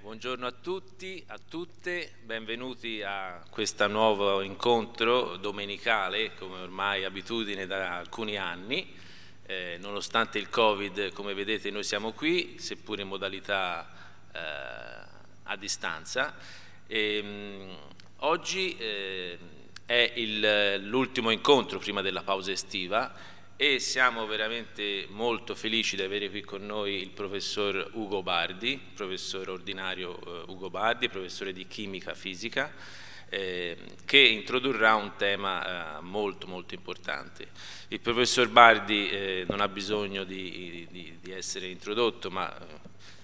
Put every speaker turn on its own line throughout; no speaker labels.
Buongiorno a tutti, a tutte, benvenuti a questo nuovo incontro domenicale, come ormai abitudine da alcuni anni. Eh, nonostante il Covid, come vedete, noi siamo qui, seppure in modalità eh, a distanza. E, ehm, oggi eh, è l'ultimo incontro prima della pausa estiva e siamo veramente molto felici di avere qui con noi il professor Ugo Bardi, professore ordinario eh, Ugo Bardi, professore di chimica fisica, eh, che introdurrà un tema eh, molto molto importante. Il professor Bardi eh, non ha bisogno di, di, di essere introdotto, ma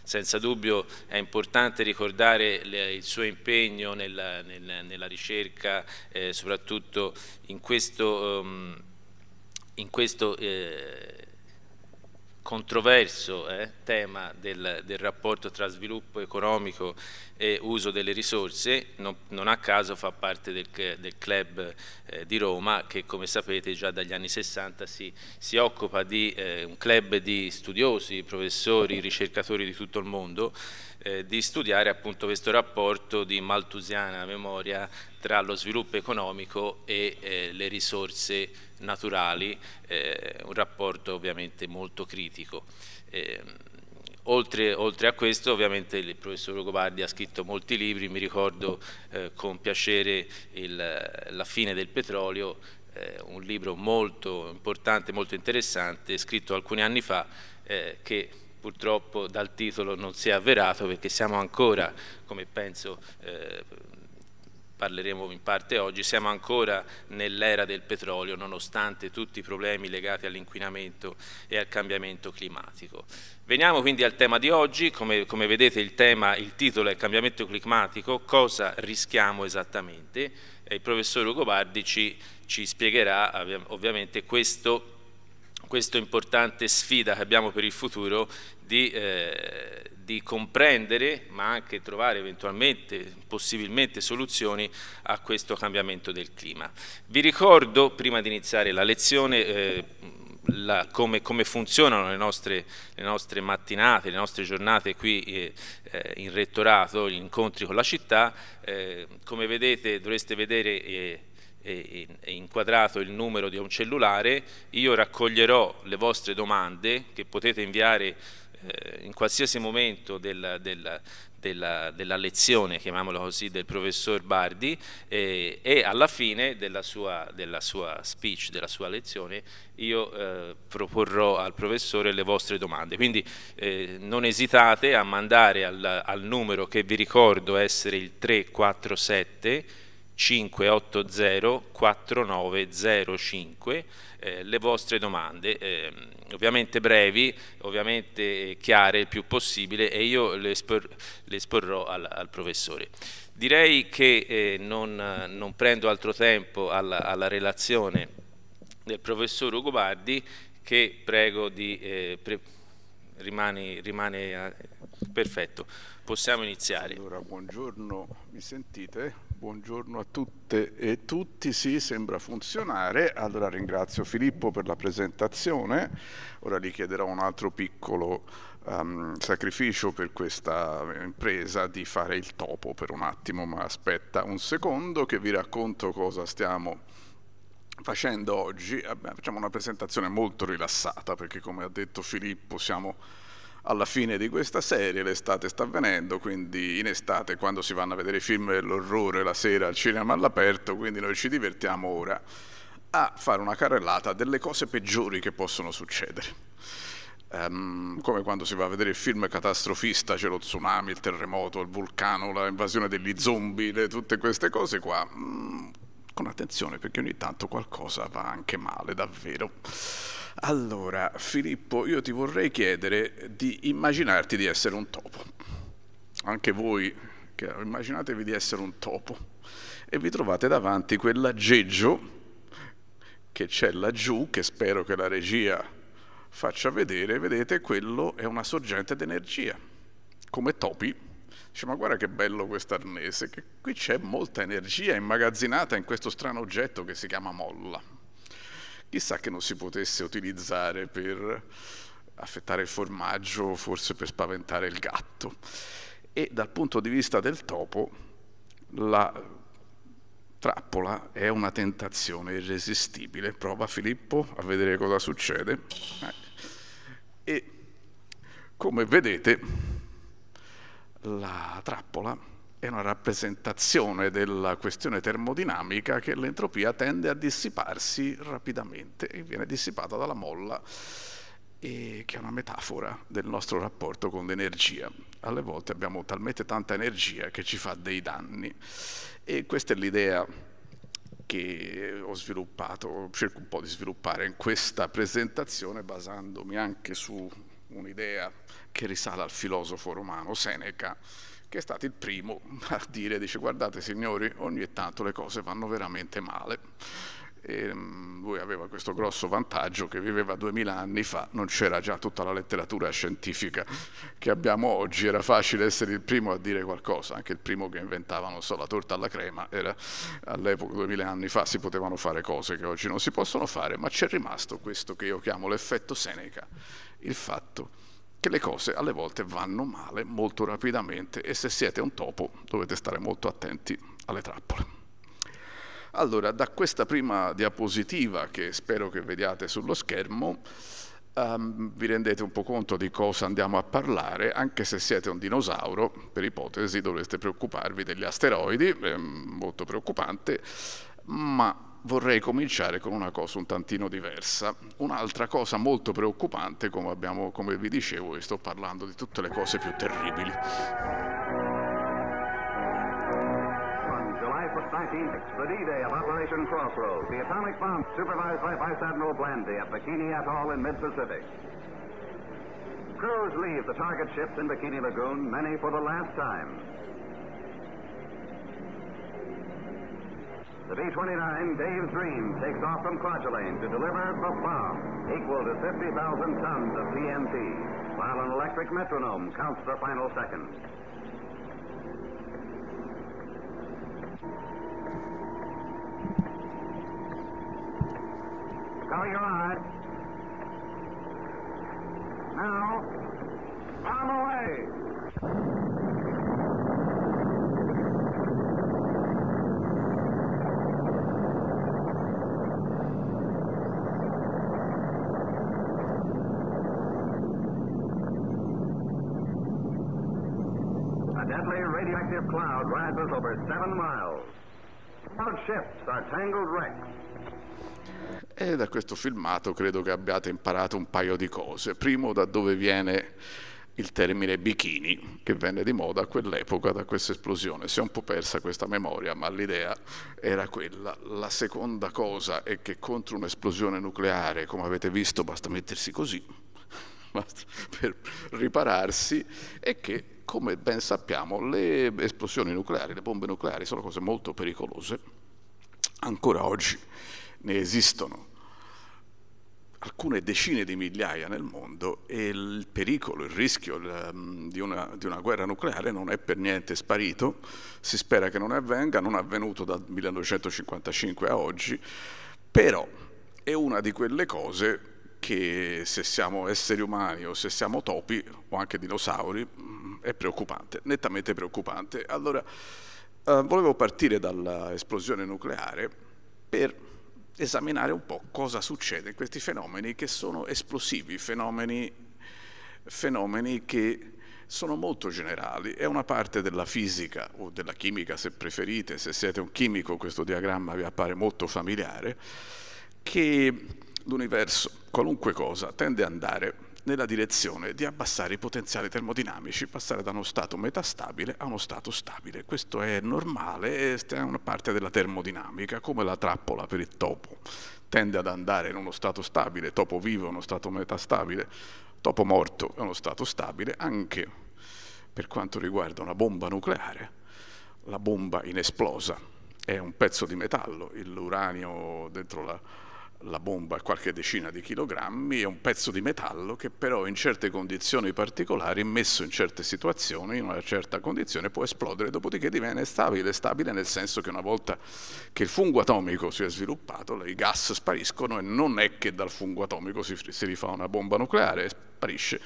senza dubbio è importante ricordare il suo impegno nella, nella, nella ricerca, eh, soprattutto in questo, um, in questo eh, controverso eh, tema del, del, rapporto tra sviluppo economico e uso delle risorse, non, non a caso fa parte del, del club eh, di Roma che come sapete già dagli anni 60 si, si occupa di eh, un club di studiosi, professori, ricercatori di tutto il mondo eh, di studiare appunto questo rapporto di maltusiana memoria tra lo sviluppo economico e eh, le risorse naturali, eh, un rapporto ovviamente molto critico. Eh, oltre, oltre, a questo ovviamente il professor Ugobardi ha scritto molti libri, mi ricordo eh, con piacere il, La fine del petrolio, eh, un libro molto importante, molto interessante, scritto alcuni anni fa, che purtroppo dal titolo non si è avverato perché siamo ancora, come penso eh, parleremo in parte oggi, siamo ancora nell'era del petrolio nonostante tutti i problemi legati all'inquinamento e al cambiamento climatico. Veniamo quindi al tema di oggi, come, come vedete il, tema, il titolo è cambiamento climatico, cosa rischiamo esattamente? il professor Ugo Bardi ci, ci spiegherà ovviamente questo questa importante sfida che abbiamo per il futuro di, eh, di, comprendere ma anche trovare eventualmente, possibilmente soluzioni a questo cambiamento del clima. Vi ricordo, prima di iniziare la lezione, eh, la, come, come, funzionano le nostre, le nostre, mattinate, le nostre giornate qui eh, eh in rettorato, gli incontri con la città, eh, come vedete dovreste vedere eh, inquadrato il numero di un cellulare, io raccoglierò le vostre domande che potete inviare eh, in qualsiasi momento del, del, della, della, lezione, chiamiamola così, del professor Bardi eh, e alla fine della sua, della sua, speech, della sua lezione, io eh, proporrò al professore le vostre domande. Quindi eh, non esitate a mandare al, al numero che vi ricordo essere il 347 580 4905 eh, le vostre domande, eh, ovviamente brevi, ovviamente chiare il più possibile e io le, espor, le esporrò al, al, professore. Direi che eh, non, non, prendo altro tempo alla, alla, relazione del professor Ugo Bardi che prego di... Eh, pre, rimane, rimane eh, perfetto, possiamo iniziare. Allora, buongiorno,
mi sentite? Buongiorno a tutte e tutti, sì, sembra funzionare. Allora ringrazio Filippo per la presentazione, ora gli chiederò un altro piccolo um, sacrificio per questa impresa di fare il topo per un attimo, ma aspetta un secondo che vi racconto cosa stiamo facendo oggi. Facciamo una presentazione molto rilassata perché come ha detto Filippo siamo alla fine di questa serie, l'estate sta avvenendo, quindi in estate quando si vanno a vedere i film dell'orrore la sera al cinema all'aperto, quindi noi ci divertiamo ora a fare una carrellata delle cose peggiori che possono succedere. Um, come quando si va a vedere il film catastrofista, c'è lo tsunami, il terremoto, il vulcano, l'invasione degli zombie, le, tutte queste cose qua. Mm, con attenzione perché ogni tanto qualcosa va anche male, davvero. Allora, Filippo, io ti vorrei chiedere di immaginarti di essere un topo. Anche voi, immaginatevi di essere un topo e vi trovate davanti quell'aggeggio che c'è laggiù, che spero che la regia faccia vedere, vedete, quello è una sorgente d'energia. Come topi, dice ma guarda che bello questo arnese, che qui c'è molta energia immagazzinata in questo strano oggetto che si chiama molla. Chissà che non si potesse utilizzare per affettare il formaggio, forse per spaventare il gatto. E dal punto di vista del topo, la trappola è una tentazione irresistibile. Prova Filippo a vedere cosa succede. Eh. E come vedete, la trappola è una rappresentazione della questione termodinamica che l'entropia tende a dissiparsi rapidamente e viene dissipata dalla molla, che è una metafora del nostro rapporto con l'energia. Alle volte abbiamo talmente tanta energia che ci fa dei danni e questa è l'idea che ho sviluppato, cerco un po' di sviluppare in questa presentazione basandomi anche su un'idea che risale al filosofo romano Seneca, che è stato il primo a dire, dice guardate signori, ogni tanto le cose vanno veramente male. E ehm, lui aveva questo grosso vantaggio che viveva 2000 anni fa, non c'era già tutta la letteratura scientifica che abbiamo oggi, era facile essere il primo a dire qualcosa, anche il primo che inventava, non so, la torta alla crema, era all'epoca 2000 anni fa si potevano fare cose che oggi non si possono fare, ma c'è rimasto questo che io chiamo l'effetto Seneca, il fatto che le cose alle volte vanno male molto rapidamente e se siete un topo dovete stare molto attenti alle trappole. Allora, da questa prima diapositiva che spero che vediate sullo schermo, um, vi rendete un po' conto di cosa andiamo a parlare, anche se siete un dinosauro, per ipotesi dovreste preoccuparvi degli asteroidi, è ehm, molto preoccupante, ma vorrei cominciare con una cosa un tantino diversa. Un'altra cosa molto preoccupante, come, abbiamo, come vi dicevo, e sto parlando di tutte le cose più terribili. July day of Operation Crossroads, the atomic bomb supervised by Vice Admiral Blandy at Bikini Atoll in mid-Pacific. Crews leave the target ships in Bikini Lagoon, many for the last time. The B-29 Dave's Dream takes off from Kwajalein to deliver the bomb equal to 50,000 tons of TNT, while an electric metronome counts the final seconds. Cover your eyes.
Now, bomb away!
cloud rises over seven miles. Cloud ships are tangled wrecks. E da questo filmato credo che abbiate imparato un paio di cose. Primo, da dove viene il termine bikini che venne di moda a quell'epoca da questa esplosione. Si è un po' persa questa memoria, ma l'idea era quella. La seconda cosa è che contro un'esplosione nucleare, come avete visto, basta mettersi così per ripararsi e che come ben sappiamo le esplosioni nucleari, le bombe nucleari sono cose molto pericolose, ancora oggi ne esistono alcune decine di migliaia nel mondo e il pericolo, il rischio mm, di una, di una, guerra nucleare non è per niente sparito, si spera che non avvenga, non è avvenuto dal 1955 a oggi, però è una di quelle cose che se siamo esseri umani o se siamo topi o anche dinosauri mm, è preoccupante, nettamente preoccupante. Allora, eh, volevo partire dall'esplosione nucleare per esaminare un po' cosa succede in questi fenomeni che sono esplosivi, fenomeni, fenomeni che sono molto generali, è una parte della fisica o della chimica se preferite, se siete un chimico questo diagramma vi appare molto familiare, che l'universo, qualunque cosa, tende ad andare nella direzione di abbassare i potenziali termodinamici, passare da uno stato metastabile a uno stato stabile. Questo è normale, è una parte della termodinamica, come la trappola per il topo. Tende ad andare in uno stato stabile, topo vivo è uno stato metastabile, topo morto è uno stato stabile, anche per quanto riguarda una bomba nucleare, la bomba inesplosa è un pezzo di metallo, l'uranio dentro la la bomba a qualche decina di chilogrammi è un pezzo di metallo che però in certe condizioni particolari, messo in certe situazioni, in una certa condizione, può esplodere, dopodiché diviene stabile, stabile nel senso che una volta che il fungo atomico si è sviluppato, i gas spariscono e non è che dal fungo atomico si, si rifà una bomba nucleare, sparisce,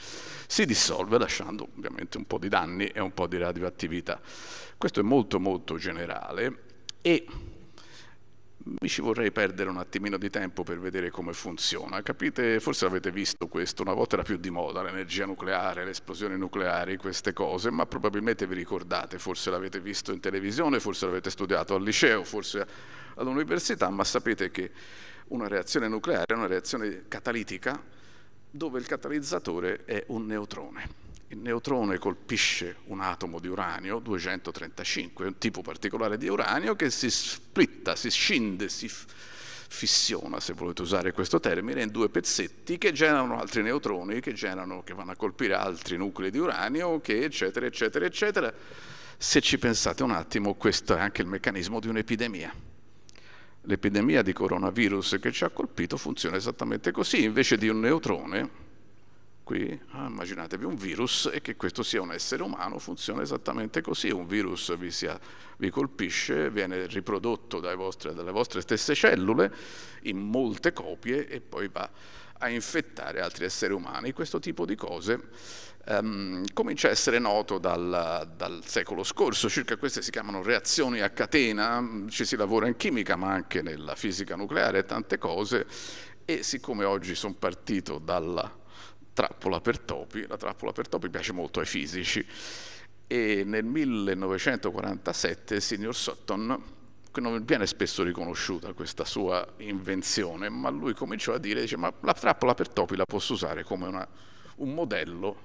si dissolve lasciando ovviamente un po' di danni e un po' di radioattività. Questo è molto molto generale e mi ci vorrei perdere un attimino di tempo per vedere come funziona. Capite, forse avete visto questo, una volta era più di moda l'energia nucleare, le esplosioni nucleari, queste cose, ma probabilmente vi ricordate, forse l'avete visto in televisione, forse l'avete studiato al liceo, forse all'università, ma sapete che una reazione nucleare è una reazione catalitica dove il catalizzatore è un neutrone il neutrone colpisce un atomo di uranio, 235, un tipo particolare di uranio, che si splitta, si scinde, si fissiona, se volete usare questo termine, in due pezzetti che generano altri neutroni, che, generano, che vanno a colpire altri nuclei di uranio, che eccetera, eccetera, eccetera. Se ci pensate un attimo, questo è anche il meccanismo di un'epidemia. L'epidemia di coronavirus che ci ha colpito funziona esattamente così, invece di un neutrone qui, ah, immaginatevi un virus e che questo sia un essere umano, funziona esattamente così, un virus vi, sia, vi colpisce, viene riprodotto vostri, dalle vostre stesse cellule in molte copie e poi va a infettare altri esseri umani. Questo tipo di cose um, comincia a essere noto dal, dal, secolo scorso, circa queste si chiamano reazioni a catena, ci si lavora in chimica ma anche nella fisica nucleare e tante cose e siccome oggi sono partito dalla trappola per topi, la trappola per topi piace molto ai fisici e nel 1947 il signor Sutton, che non viene spesso riconosciuta questa sua invenzione, ma lui cominciò a dire, dice, ma la trappola per topi la posso usare come una, un modello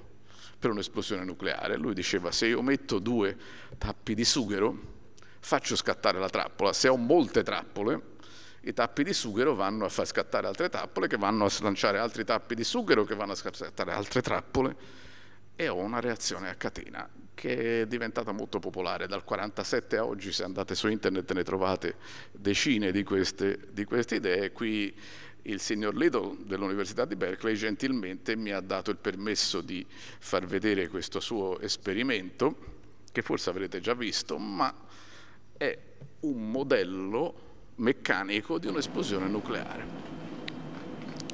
per un'esplosione nucleare. Lui diceva, se io metto due tappi di sughero, faccio scattare la trappola, se ho molte trappole, i tappi di sughero vanno a far scattare altre trappole che vanno a slanciare altri tappi di sughero che vanno a scattare altre trappole e ho una reazione a catena che è diventata molto popolare dal 47 a oggi se andate su internet ne trovate decine di queste, di queste idee qui il signor Lido dell'Università di Berkeley gentilmente mi ha dato il permesso di far vedere questo suo esperimento che forse avrete già visto ma è un modello meccanico di un'esplosione nucleare.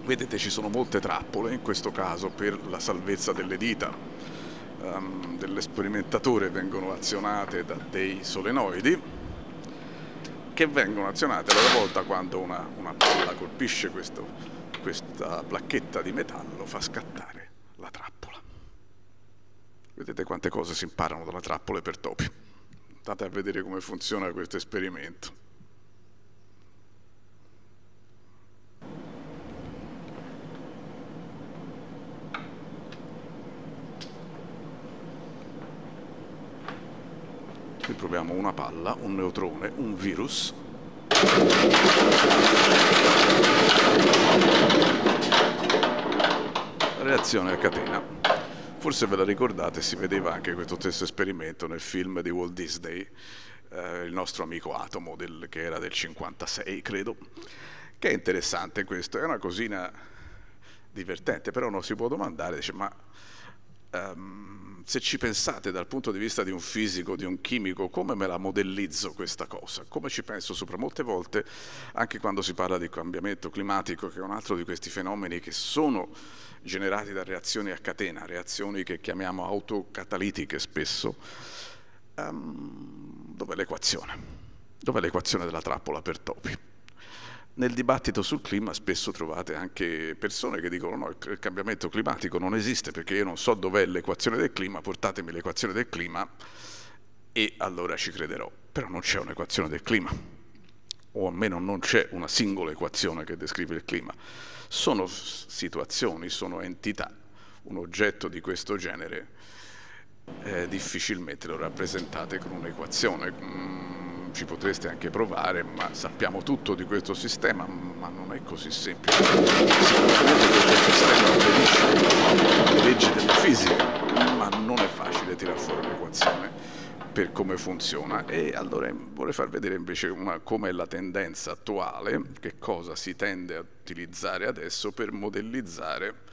Vedete ci sono molte trappole in questo caso per la salvezza delle dita um, dell'esperimentatore vengono azionate da dei solenoidi che vengono azionate alla volta quando una, una palla colpisce questo, questa placchetta di metallo fa scattare la trappola. Vedete quante cose si imparano dalla trappola per topi. Andate a vedere come funziona questo esperimento. Qui proviamo una palla, un neutrone, un virus. Reazione a catena. Forse ve la ricordate, si vedeva anche questo stesso esperimento nel film di Walt Disney, eh, il nostro amico Atomo, del, che era del 56, credo. Che è interessante questo, è una cosina divertente, però uno si può domandare, dice, ma... Um, se ci pensate dal punto di vista di un fisico, di un chimico, come me la modellizzo questa cosa? Come ci penso sopra? Molte volte, anche quando si parla di cambiamento climatico, che è un altro di questi fenomeni che sono generati da reazioni a catena, reazioni che chiamiamo autocatalitiche spesso, um, dov'è l'equazione? Dov'è l'equazione della trappola per topi? nel dibattito sul clima spesso trovate anche persone che dicono no, il cambiamento climatico non esiste perché io non so dov'è l'equazione del clima, portatemi l'equazione del clima e allora ci crederò. Però non c'è un'equazione del clima, o almeno non c'è una singola equazione che descrive il clima. Sono situazioni, sono entità. Un oggetto di questo genere eh, difficilmente lo rappresentate con un'equazione. Mm ci potreste anche provare, ma sappiamo tutto di questo sistema, ma non è così semplice. Sicuramente questo leggi della fisica, ma non è facile tirar fuori l'equazione per come funziona e allora vorrei far vedere invece come è la tendenza attuale, che cosa si tende a utilizzare adesso per modellizzare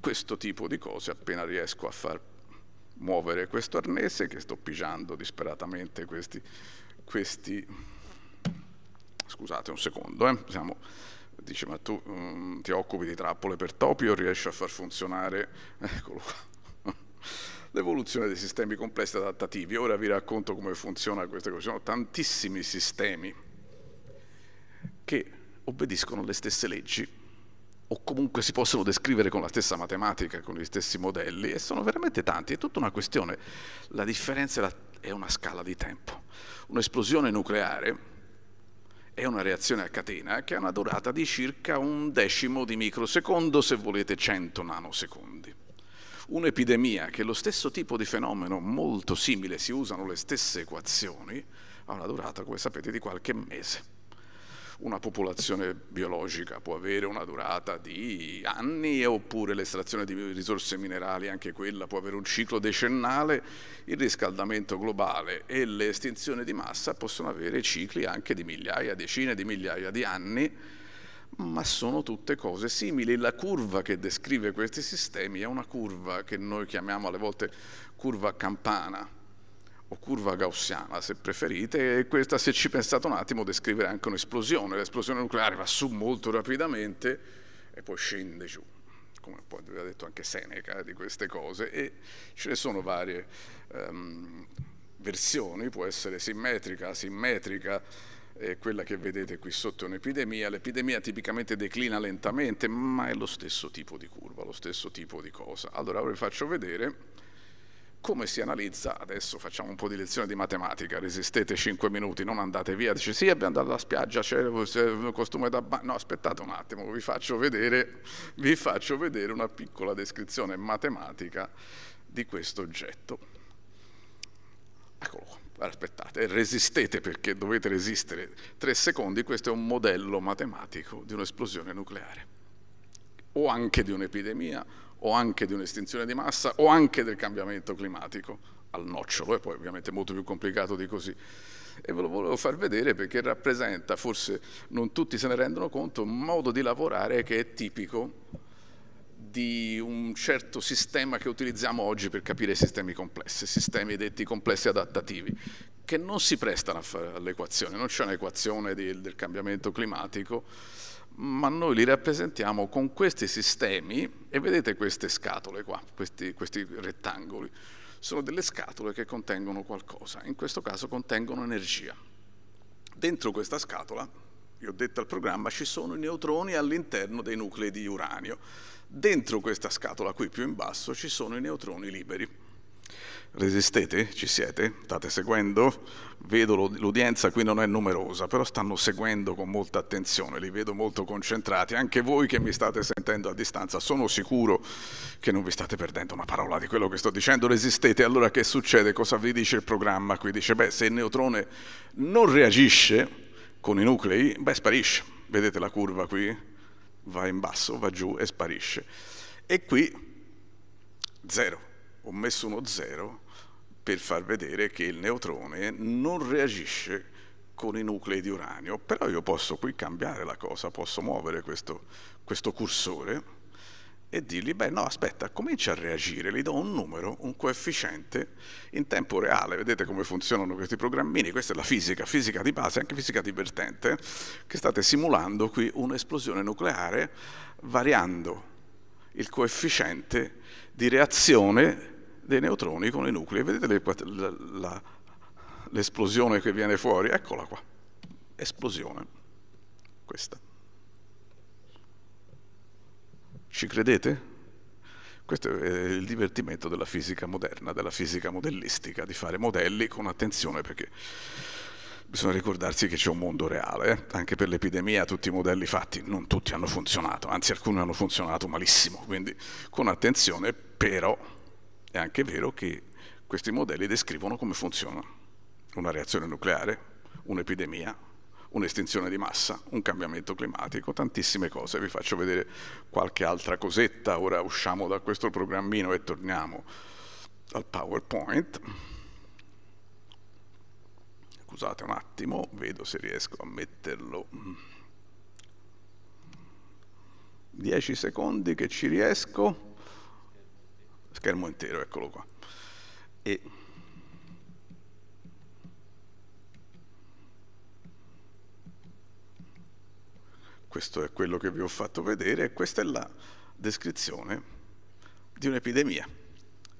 questo tipo di cose appena riesco a far muovere questo arnese che sto pigiando disperatamente questi questi, scusate un secondo, eh, siamo, dice ma tu um, ti occupi di trappole per topi o riesci a far funzionare, eccolo qua, l'evoluzione dei sistemi complessi adattativi. Ora vi racconto come funziona questa cosa, ci sono tantissimi sistemi che obbediscono alle stesse leggi o comunque si possono descrivere con la stessa matematica, con gli stessi modelli, e sono veramente tanti, è tutta una questione. La differenza è la è una scala di tempo. Un'esplosione nucleare è una reazione a catena che ha una durata di circa un decimo di microsecondo, se volete 100 nanosecondi. Un'epidemia, che è lo stesso tipo di fenomeno molto simile, si usano le stesse equazioni, ha una durata, come sapete, di qualche mese una popolazione biologica può avere una durata di anni oppure l'estrazione di risorse minerali, anche quella può avere un ciclo decennale, il riscaldamento globale e l'estinzione di massa possono avere cicli anche di migliaia, decine di migliaia di anni, ma sono tutte cose simili. La curva che descrive questi sistemi è una curva che noi chiamiamo alle volte curva campana, o curva gaussiana se preferite, e questa se ci pensate un attimo descrive anche un'esplosione, l'esplosione nucleare va su molto rapidamente e poi scende giù, come poi aveva detto anche Seneca eh, di queste cose, e ce ne sono varie um, versioni, può essere simmetrica, asimmetrica, eh, quella che vedete qui sotto è un'epidemia, l'epidemia tipicamente declina lentamente, ma è lo stesso tipo di curva, lo stesso tipo di cosa. Allora ve lo faccio vedere come si analizza, adesso facciamo un po' di lezione di matematica, resistete 5 minuti, non andate via, dice sì abbiamo andato alla spiaggia, c'è il costume da bagno, no aspettate un attimo, vi faccio, vedere, vi faccio vedere una piccola descrizione matematica di questo oggetto. Eccolo qua aspettate, resistete perché dovete resistere 3 secondi, questo è un modello matematico di un'esplosione nucleare o anche di un'epidemia o anche di un'estinzione di massa o anche del cambiamento climatico al nocciolo e poi ovviamente molto più complicato di così e ve lo volevo far vedere perché rappresenta, forse non tutti se ne rendono conto, un modo di lavorare che è tipico di un certo sistema che utilizziamo oggi per capire i sistemi complessi, sistemi detti complessi adattativi, che non si prestano all'equazione, non c'è un'equazione del cambiamento climatico, ma noi li rappresentiamo con questi sistemi e vedete queste scatole qua, questi, questi rettangoli. Sono delle scatole che contengono qualcosa, in questo caso contengono energia. Dentro questa scatola, io ho detto al programma, ci sono i neutroni all'interno dei nuclei di uranio. Dentro questa scatola qui più in basso ci sono i neutroni liberi. Resistete? Ci siete? State seguendo? Vedo l'udienza qui non è numerosa, però stanno seguendo con molta attenzione, li vedo molto concentrati. Anche voi che mi state sentendo a distanza, sono sicuro che non vi state perdendo una parola di quello che sto dicendo. Resistete, allora che succede? Cosa vi dice il programma? Qui dice, beh, se il neutrone non reagisce con i nuclei, beh, sparisce. Vedete la curva qui? Va in basso, va giù e sparisce. E qui, zero. Ho messo uno zero per far vedere che il neutrone non reagisce con i nuclei di uranio, però io posso qui cambiare la cosa, posso muovere questo, questo cursore e dirgli, beh no, aspetta, comincia a reagire, gli do un numero, un coefficiente in tempo reale, vedete come funzionano questi programmini, questa è la fisica, fisica di base, anche fisica divertente, che state simulando qui un'esplosione nucleare variando il coefficiente di reazione dei neutroni con i nuclei. Vedete l'esplosione che viene fuori? Eccola qua, esplosione, questa. Ci credete? Questo è il divertimento della fisica moderna, della fisica modellistica, di fare modelli con attenzione perché bisogna ricordarsi che c'è un mondo reale, eh? anche per l'epidemia tutti i modelli fatti, non tutti hanno funzionato, anzi alcuni hanno funzionato malissimo, quindi con attenzione però è anche vero che questi modelli descrivono come funziona una reazione nucleare, un'epidemia, un'estinzione di massa, un cambiamento climatico, tantissime cose. Vi faccio vedere qualche altra cosetta, ora usciamo da questo programmino e torniamo al PowerPoint. Scusate un attimo, vedo se riesco a metterlo. 10 secondi che ci riesco schermo intero, eccolo qua. E questo è quello che vi ho fatto vedere e questa è la descrizione di un'epidemia.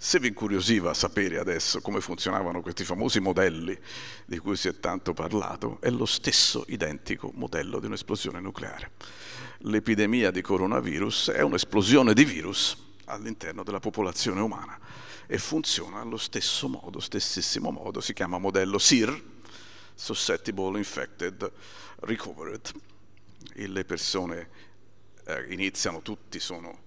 Se vi incuriosiva sapere adesso come funzionavano questi famosi modelli di cui si è tanto parlato, è lo stesso identico modello di un'esplosione nucleare. L'epidemia di coronavirus è un'esplosione di virus all'interno della popolazione umana e funziona allo stesso modo, stessissimo modo, si chiama modello SIR, Susceptible Infected Recovered. E le persone eh, iniziano, tutti sono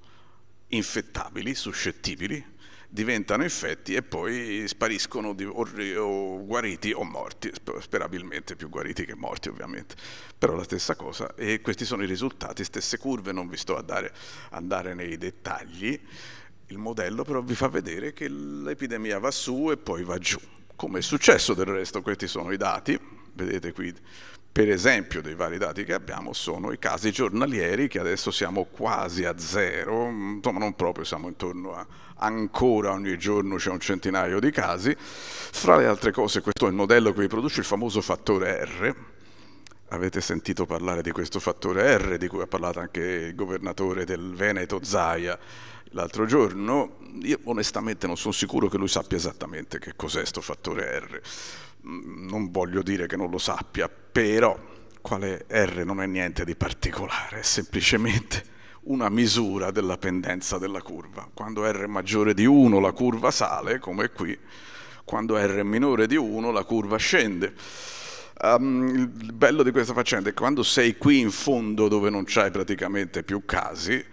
infettabili, suscettibili, diventano infetti e poi spariscono o, guariti o morti, sperabilmente più guariti che morti ovviamente, però la stessa cosa e questi sono i risultati, stesse curve, non vi sto a dare, andare nei dettagli, il modello però vi fa vedere che l'epidemia va su e poi va giù, come è successo del resto, questi sono i dati, vedete qui per esempio dei vari dati che abbiamo sono i casi giornalieri che adesso siamo quasi a zero, insomma non proprio, siamo intorno a ancora ogni giorno c'è un centinaio di casi. Fra le altre cose questo è il modello che vi produce il famoso fattore R. Avete sentito parlare di questo fattore R di cui ha parlato anche il governatore del Veneto Zaia l'altro giorno. Io onestamente non sono sicuro che lui sappia esattamente che cos'è questo fattore R. Mm, non voglio dire che non lo sappia, però quale R non è niente di particolare, è semplicemente una misura della pendenza della curva. Quando R è maggiore di 1 la curva sale, come qui, quando R è minore di 1 la curva scende. Um, il bello di questa faccenda è che quando sei qui in fondo dove non c'hai praticamente più casi,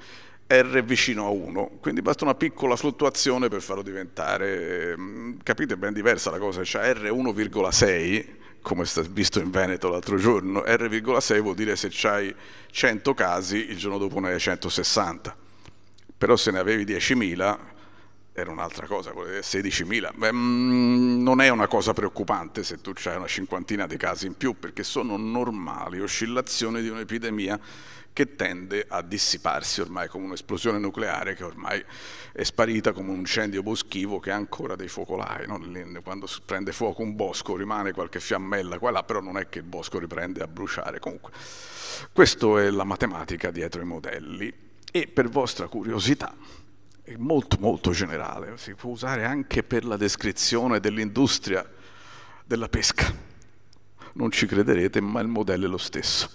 R è vicino a 1, quindi basta una piccola fluttuazione per farlo diventare, ehm, capite, ben diversa la cosa, cioè R 1,6 come visto in Veneto l'altro giorno, R,6 vuol dire se hai 100 casi, il giorno dopo ne hai 160. Però se ne avevi 10.000 era un'altra cosa, 16.000. Beh, mm, non è una cosa preoccupante se tu hai una cinquantina di casi in più, perché sono normali oscillazioni di un'epidemia che tende a dissiparsi ormai come un'esplosione nucleare che ormai è sparita come un incendio boschivo che ha ancora dei focolai. No? Quando prende fuoco un bosco rimane qualche fiammella qua e là, però non è che il bosco riprende a bruciare. Comunque, questa è la matematica dietro i modelli e per vostra curiosità è molto molto generale, si può usare anche per la descrizione dell'industria della pesca. Non ci crederete, ma il modello è lo stesso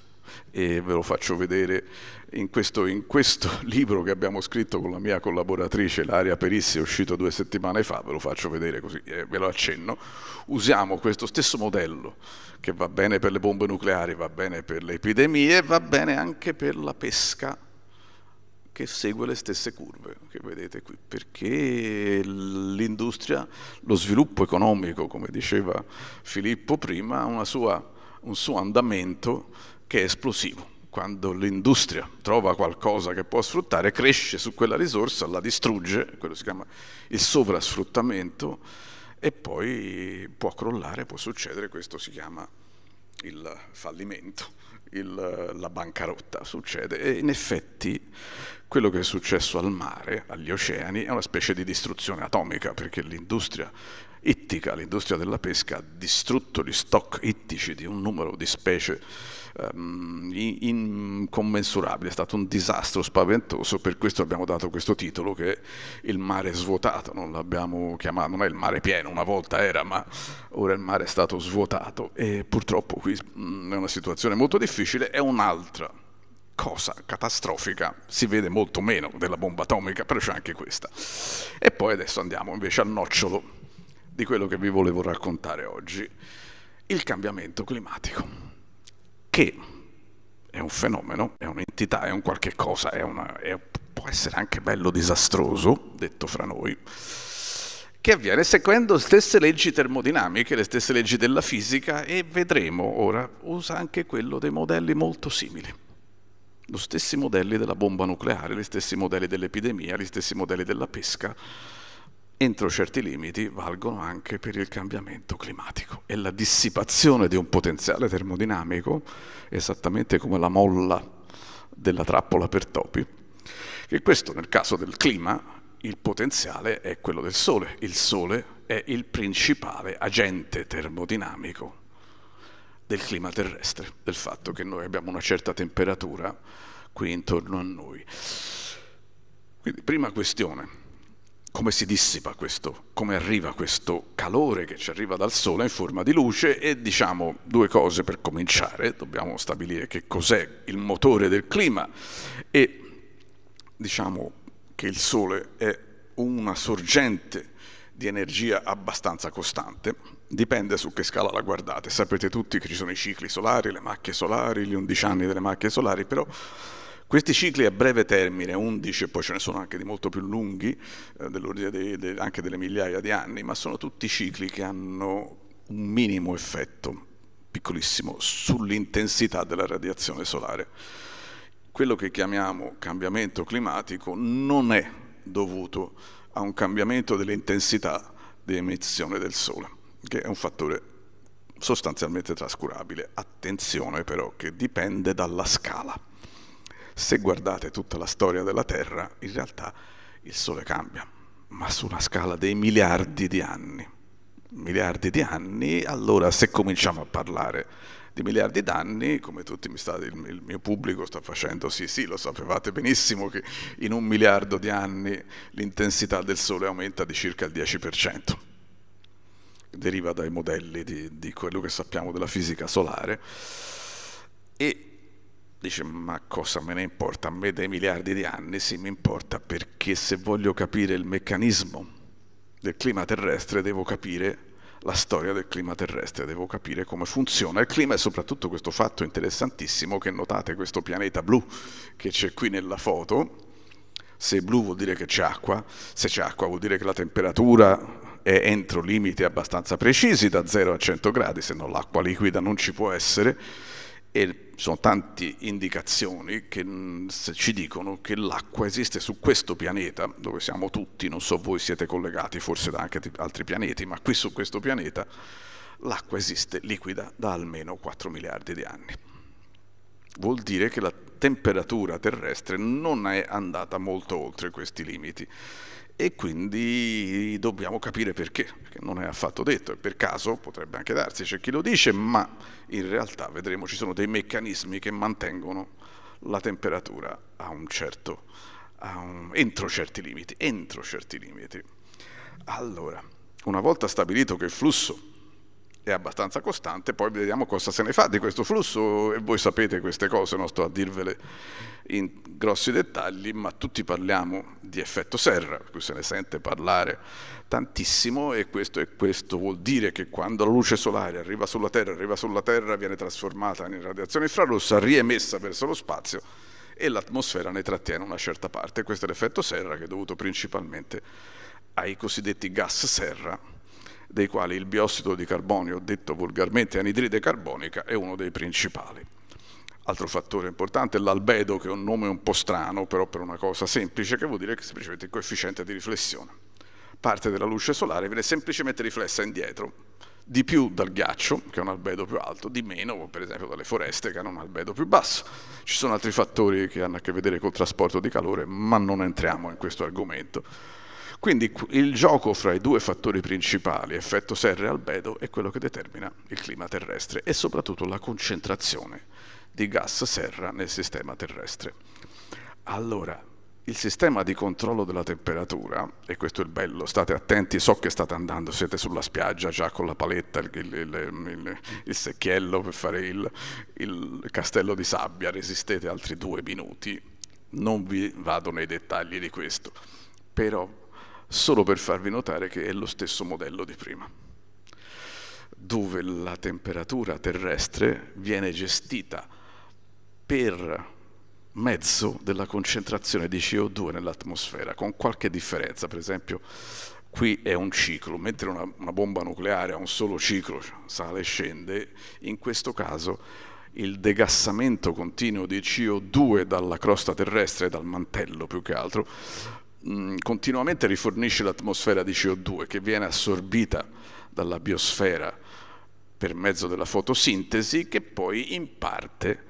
e ve lo faccio vedere in questo, in questo libro che abbiamo scritto con la mia collaboratrice Laria Perissi, è uscito due settimane fa, ve lo faccio vedere così, eh, ve lo accenno, usiamo questo stesso modello che va bene per le bombe nucleari, va bene per le epidemie, va bene anche per la pesca che segue le stesse curve che vedete qui, perché l'industria, lo sviluppo economico, come diceva Filippo prima, ha un suo andamento che è esplosivo. Quando l'industria trova qualcosa che può sfruttare, cresce su quella risorsa, la distrugge, quello si chiama il sovrasfruttamento, e poi può crollare, può succedere, questo si chiama il fallimento. Il, la bancarotta succede e in effetti quello che è successo al mare, agli oceani, è una specie di distruzione atomica perché l'industria ittica, l'industria della pesca ha distrutto gli stock ittici di un numero di specie um, incommensurabile, è stato un disastro spaventoso, per questo abbiamo dato questo titolo che è Il mare svuotato, non l'abbiamo chiamato, non è il mare pieno, una volta era, ma ora il mare è stato svuotato e purtroppo qui mh, mm, è una situazione molto difficile, è un'altra cosa catastrofica, si vede molto meno della bomba atomica, però c'è anche questa. E poi adesso andiamo invece al nocciolo di quello che vi volevo raccontare oggi, il cambiamento climatico che è un fenomeno, è un'entità, è un qualche cosa, è una, è, può essere anche bello disastroso, detto fra noi, che avviene seguendo le stesse leggi termodinamiche, le stesse leggi della fisica e vedremo ora usa anche quello dei modelli molto simili. Gli stessi modelli della bomba nucleare, gli stessi modelli dell'epidemia, gli stessi modelli della pesca, entro certi limiti valgono anche per il cambiamento climatico e la dissipazione di un potenziale termodinamico, esattamente come la molla della trappola per topi, che questo nel caso del clima il potenziale è quello del Sole, il Sole è il principale agente termodinamico del clima terrestre, del fatto che noi abbiamo una certa temperatura qui intorno a noi. Quindi prima questione, come si dissipa questo, come arriva questo calore che ci arriva dal sole in forma di luce e diciamo due cose per cominciare, dobbiamo stabilire che cos'è il motore del clima e diciamo che il sole è una sorgente di energia abbastanza costante, dipende su che scala la guardate, sapete tutti che ci sono i cicli solari, le macchie solari, gli 11 anni delle macchie solari, però questi cicli a breve termine, 11 e poi ce ne sono anche di molto più lunghi, eh, dell'ordine de, de, anche delle migliaia di anni, ma sono tutti cicli che hanno un minimo effetto, piccolissimo, sull'intensità della radiazione solare. Quello che chiamiamo cambiamento climatico non è dovuto a un cambiamento dell'intensità di emissione del Sole, che è un fattore sostanzialmente trascurabile. Attenzione però che dipende dalla scala se guardate tutta la storia della Terra, in realtà il Sole cambia, ma su una scala dei miliardi di anni. Miliardi di anni, allora se cominciamo a parlare di miliardi d'anni, come tutti mi state, il, mio pubblico sta facendo, sì sì, lo sapevate benissimo che in un miliardo di anni l'intensità del Sole aumenta di circa il 10%, deriva dai modelli di, di quello che sappiamo della fisica solare e Dice, ma cosa me ne importa? A me dei miliardi di anni sì mi importa perché se voglio capire il meccanismo del clima terrestre devo capire la storia del clima terrestre, devo capire come funziona il clima e soprattutto questo fatto interessantissimo che notate questo pianeta blu che c'è qui nella foto. Se blu vuol dire che c'è acqua, se c'è acqua vuol dire che la temperatura è entro limiti abbastanza precisi da 0 a 100 gradi, se no l'acqua liquida non ci può essere e ci sono tante indicazioni che mm, ci dicono che l'acqua esiste su questo pianeta, dove siamo tutti, non so voi siete collegati forse da anche altri pianeti, ma qui su questo pianeta l'acqua esiste liquida da almeno 4 miliardi di anni. Vuol dire che la temperatura terrestre non è andata molto oltre questi limiti e quindi dobbiamo capire perché, perché non è affatto detto, e per caso potrebbe anche darsi, c'è chi lo dice, ma in realtà vedremo ci sono dei meccanismi che mantengono la temperatura a un certo, a un, entro certi limiti, entro certi limiti. Allora, una volta stabilito che il flusso è abbastanza costante, poi vediamo cosa se ne fa di questo flusso e voi sapete queste cose, non sto a dirvele in grossi dettagli, ma tutti parliamo di effetto serra, qui se ne sente parlare tantissimo e questo, e questo vuol dire che quando la luce solare arriva sulla Terra, arriva sulla Terra, viene trasformata in radiazione infrarossa, riemessa verso lo spazio e l'atmosfera ne trattiene una certa parte. Questo è l'effetto serra che è dovuto principalmente ai cosiddetti gas serra dei quali il biossido di carbonio, detto volgarmente anidride carbonica, è uno dei principali. Altro fattore importante è l'albedo, che è un nome un po' strano, però per una cosa semplice, che vuol dire che semplicemente il coefficiente di riflessione. Parte della luce solare viene semplicemente riflessa indietro, di più dal ghiaccio, che è un albedo più alto, di meno, per esempio, dalle foreste, che hanno un albedo più basso. Ci sono altri fattori che hanno a che vedere col trasporto di calore, ma non entriamo in questo argomento quindi il gioco fra i due fattori principali, effetto serra e albedo, è quello che determina il clima terrestre e soprattutto la concentrazione di gas serra nel sistema terrestre. Allora, il sistema di controllo della temperatura, e questo è il bello, state attenti, so che state andando, siete sulla spiaggia già con la paletta, il, il, il, il secchiello per fare il castello di sabbia, resistete altri due minuti, non vi vado nei dettagli di questo, però solo per farvi notare che è lo stesso modello di prima, dove la temperatura terrestre viene gestita per mezzo della concentrazione di CO2 nell'atmosfera, con qualche differenza, per esempio qui è un ciclo, mentre una, una, bomba nucleare ha un solo ciclo, sale e scende, in questo caso il degassamento continuo di CO2 dalla crosta terrestre, dal mantello più che altro, Mm, continuamente rifornisce l'atmosfera di CO2 che viene assorbita dalla biosfera per mezzo della fotosintesi che poi in parte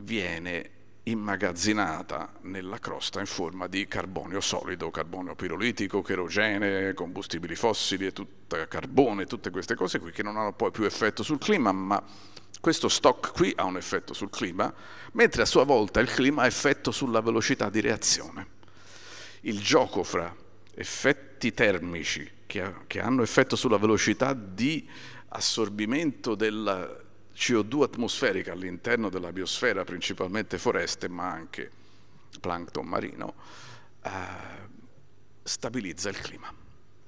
viene immagazzinata nella crosta in forma di carbonio solido, carbonio pirolitico, cherogene, combustibili fossili, tutta, carbone, tutte queste cose qui che non hanno poi più effetto sul clima, ma questo stock qui ha un effetto sul clima, mentre a sua volta il clima ha effetto sulla velocità di reazione il gioco fra effetti termici che, che hanno effetto sulla velocità di assorbimento della CO2 atmosferica all'interno della biosfera, principalmente foreste, ma anche plankton marino, eh, stabilizza il clima.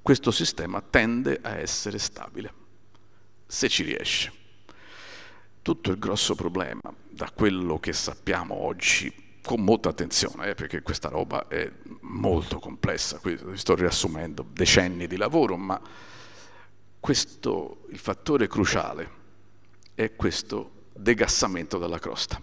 Questo sistema tende a essere stabile, se ci riesce. Tutto il grosso problema, da quello che sappiamo oggi con molta attenzione, eh, perché questa roba è molto complessa, qui sto riassumendo decenni di lavoro, ma questo, il fattore cruciale è questo degassamento dalla crosta.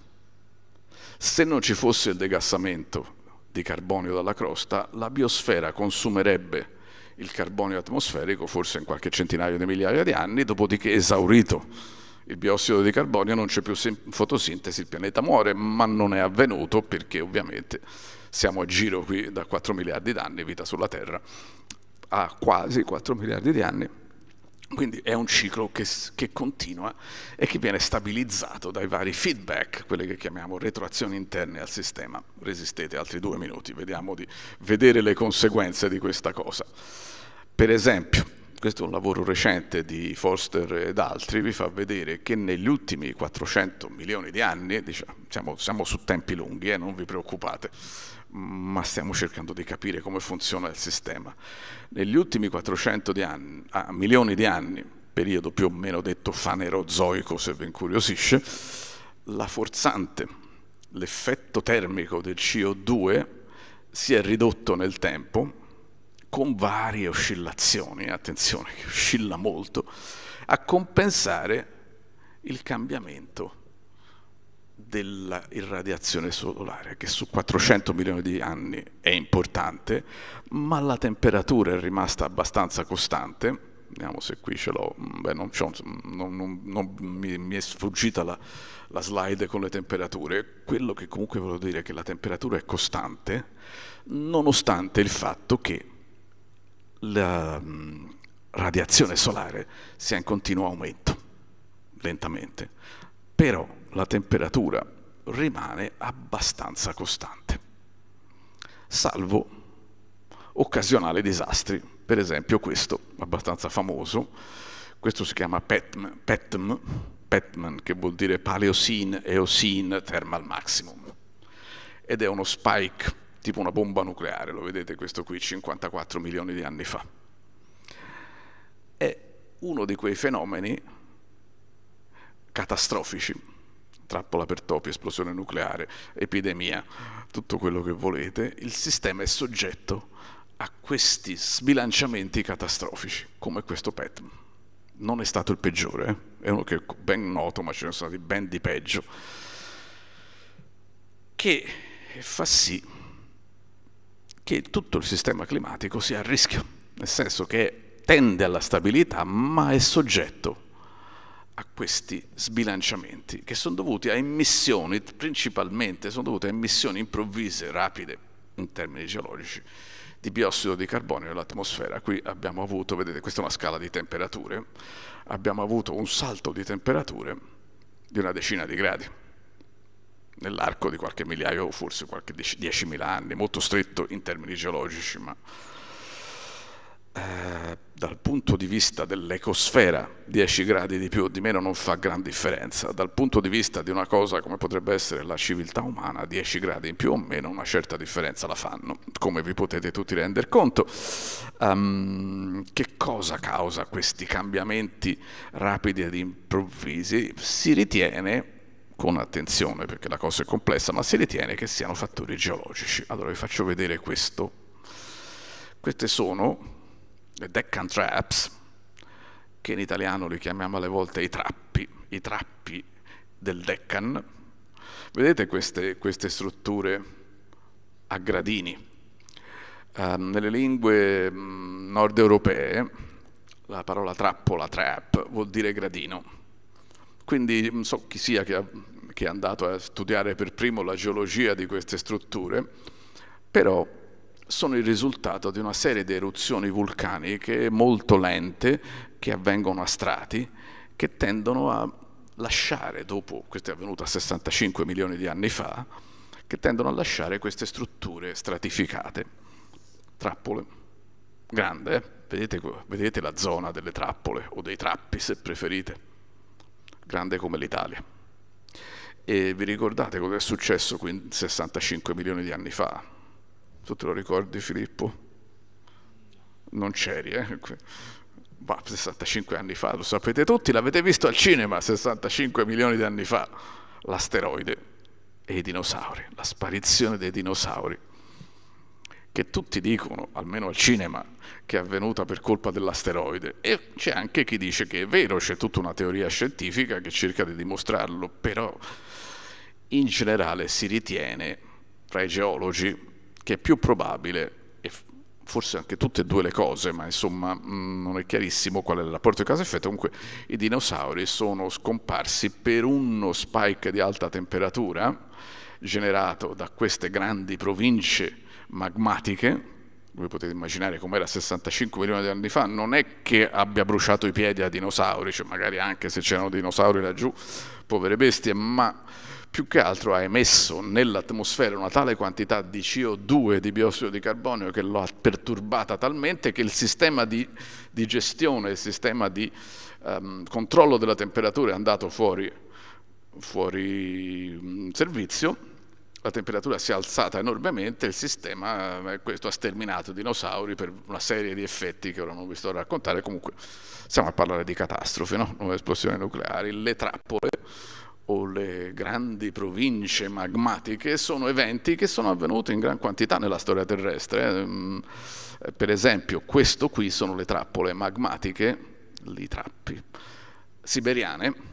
Se non ci fosse il degassamento di carbonio dalla crosta, la biosfera consumerebbe il carbonio atmosferico forse in qualche centinaio di migliaia di anni, dopodiché esaurito il biossido di carbonio, non c'è più fotosintesi, il pianeta muore, ma non è avvenuto perché ovviamente siamo a giro qui da 4 miliardi d'anni, vita sulla Terra ha quasi 4 miliardi di anni, quindi è un ciclo che, che, continua e che viene stabilizzato dai vari feedback, quelle che chiamiamo retroazioni interne al sistema. Resistete altri due minuti, vediamo di vedere le conseguenze di questa cosa. Per esempio, questo è un lavoro recente di Forster ed altri, vi fa vedere che negli ultimi 400 milioni di anni, diciamo, siamo su tempi lunghi, eh, non vi preoccupate, mm, ma stiamo cercando di capire come funziona il sistema. Negli ultimi 400 di anni, ah, milioni di anni, periodo più o meno detto fanerozoico se vi incuriosisce, la forzante, l'effetto termico del CO2 si è ridotto nel tempo con varie oscillazioni, attenzione che oscilla molto, a compensare il cambiamento dell'irradiazione solare, che su 400 milioni di anni è importante, ma la temperatura è rimasta abbastanza costante. Vediamo se qui ce l'ho, mm, non, non, non, non mi, mi, è sfuggita la, la slide con le temperature. Quello che comunque volevo dire è che la temperatura è costante, nonostante il fatto che la mm, radiazione solare sia in continuo aumento, lentamente, però la temperatura rimane abbastanza costante, salvo occasionali disastri, per esempio questo, abbastanza famoso, questo si chiama PETM, PETM, PETM che vuol dire Paleocene Eocene Thermal Maximum, ed è uno spike tipo una bomba nucleare, lo vedete questo qui 54 milioni di anni fa. È uno di quei fenomeni catastrofici, trappola per topi, esplosione nucleare, epidemia, tutto quello che volete, il sistema è soggetto a questi sbilanciamenti catastrofici, come questo PET. Non è stato il peggiore, eh? è uno che è ben noto, ma ce ne sono stati ben di peggio, che fa sì che tutto il sistema climatico sia a rischio, nel senso che tende alla stabilità ma è soggetto a questi sbilanciamenti che sono dovuti a emissioni, principalmente sono dovute a emissioni improvvise, rapide, in termini geologici, di biossido di carbonio nell'atmosfera. Qui abbiamo avuto, vedete, questa è una scala di temperature, abbiamo avuto un salto di temperature di una decina di gradi nell'arco di qualche migliaio o forse qualche 10.000 anni, molto stretto in termini geologici, ma eh, dal punto di vista dell'ecosfera 10 gradi di più o di meno non fa gran differenza, dal punto di vista di una cosa come potrebbe essere la civiltà umana 10 gradi in più o meno una certa differenza la fanno, come vi potete tutti rendere conto. Um, che cosa causa questi cambiamenti rapidi ed improvvisi? Si ritiene con attenzione perché la cosa è complessa, ma si ritiene che siano fattori geologici. Allora vi faccio vedere questo. Queste sono le Deccan Traps, che in italiano li chiamiamo alle volte i trappi, i trappi del Deccan. Vedete queste, queste strutture a gradini. Uh, nelle lingue mm, nord europee la parola trappola, trap, vuol dire gradino. Quindi non so chi sia che ha che è andato a studiare per primo la geologia di queste strutture, però sono il risultato di una serie di eruzioni vulcaniche molto lente che avvengono a strati che tendono a lasciare dopo, questo è avvenuto a 65 milioni di anni fa, che tendono a lasciare queste strutture stratificate, trappole, grande, eh? vedete, vedete la zona delle trappole o dei trappi se preferite, grande come l'Italia. E vi ricordate cosa è successo 65 milioni di anni fa? Tu te lo ricordi Filippo? Non c'eri, eh? Ma 65 anni fa, lo sapete tutti, l'avete visto al cinema 65 milioni di anni fa, l'asteroide e i dinosauri, la sparizione dei dinosauri che tutti dicono, almeno al cinema, che è avvenuta per colpa dell'asteroide. E c'è anche chi dice che è vero, c'è tutta una teoria scientifica che cerca di dimostrarlo, però in generale si ritiene tra i geologi che è più probabile, e forse anche tutte e due le cose, ma insomma mm, non è chiarissimo qual è il rapporto di causa-effetto, comunque i dinosauri sono scomparsi per uno spike di alta temperatura generato da queste grandi province magmatiche, voi potete immaginare com'era 65 milioni di anni fa, non è che abbia bruciato i piedi a dinosauri, cioè magari anche se c'erano dinosauri laggiù, povere bestie, ma più che altro ha emesso nell'atmosfera una tale quantità di CO2, di biossido di carbonio, che l'ha perturbata talmente che il sistema di, di gestione, il sistema di um, controllo della temperatura è andato fuori, fuori servizio la temperatura si è alzata enormemente, il sistema eh, questo, ha sterminato dinosauri per una serie di effetti che ora non vi sto a raccontare, comunque stiamo a parlare di catastrofi, no? nuove esplosioni nucleari, le trappole o le grandi province magmatiche sono eventi che sono avvenuti in gran quantità nella storia terrestre. Eh. Mm, eh, per esempio questo qui sono le trappole magmatiche, li trappi, siberiane,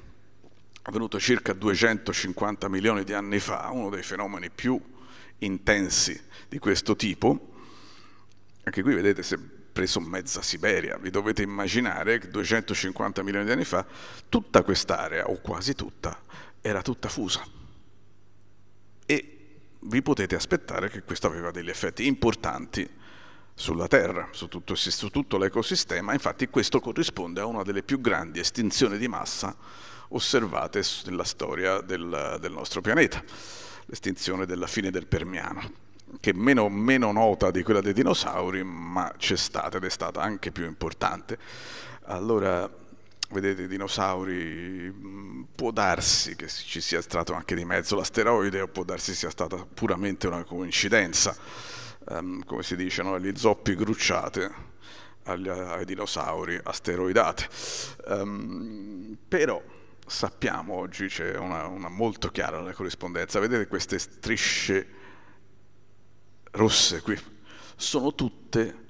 avvenuto circa 250 milioni di anni fa, uno dei fenomeni più intensi di questo tipo. Anche qui vedete si è preso mezza Siberia, vi dovete immaginare che 250 milioni di anni fa tutta quest'area, o quasi tutta, era tutta fusa. E vi potete aspettare che questo aveva degli effetti importanti sulla Terra, su tutto, su tutto l'ecosistema, infatti questo corrisponde a una delle più grandi estinzioni di massa osservate nella storia del, del nostro pianeta, l'estinzione della fine del Permiano che è meno, meno nota di quella dei dinosauri, ma c'è stata ed è stata anche più importante. Allora, vedete, i dinosauri mm, può darsi che ci sia stato anche di mezzo l'asteroide o può darsi sia stata puramente una coincidenza. Um, come si dice, no? gli zoppi grucciate agli, ai dinosauri asteroidate. Um, però sappiamo oggi, c'è una, una molto chiara la corrispondenza, vedete queste strisce rosse qui, sono tutte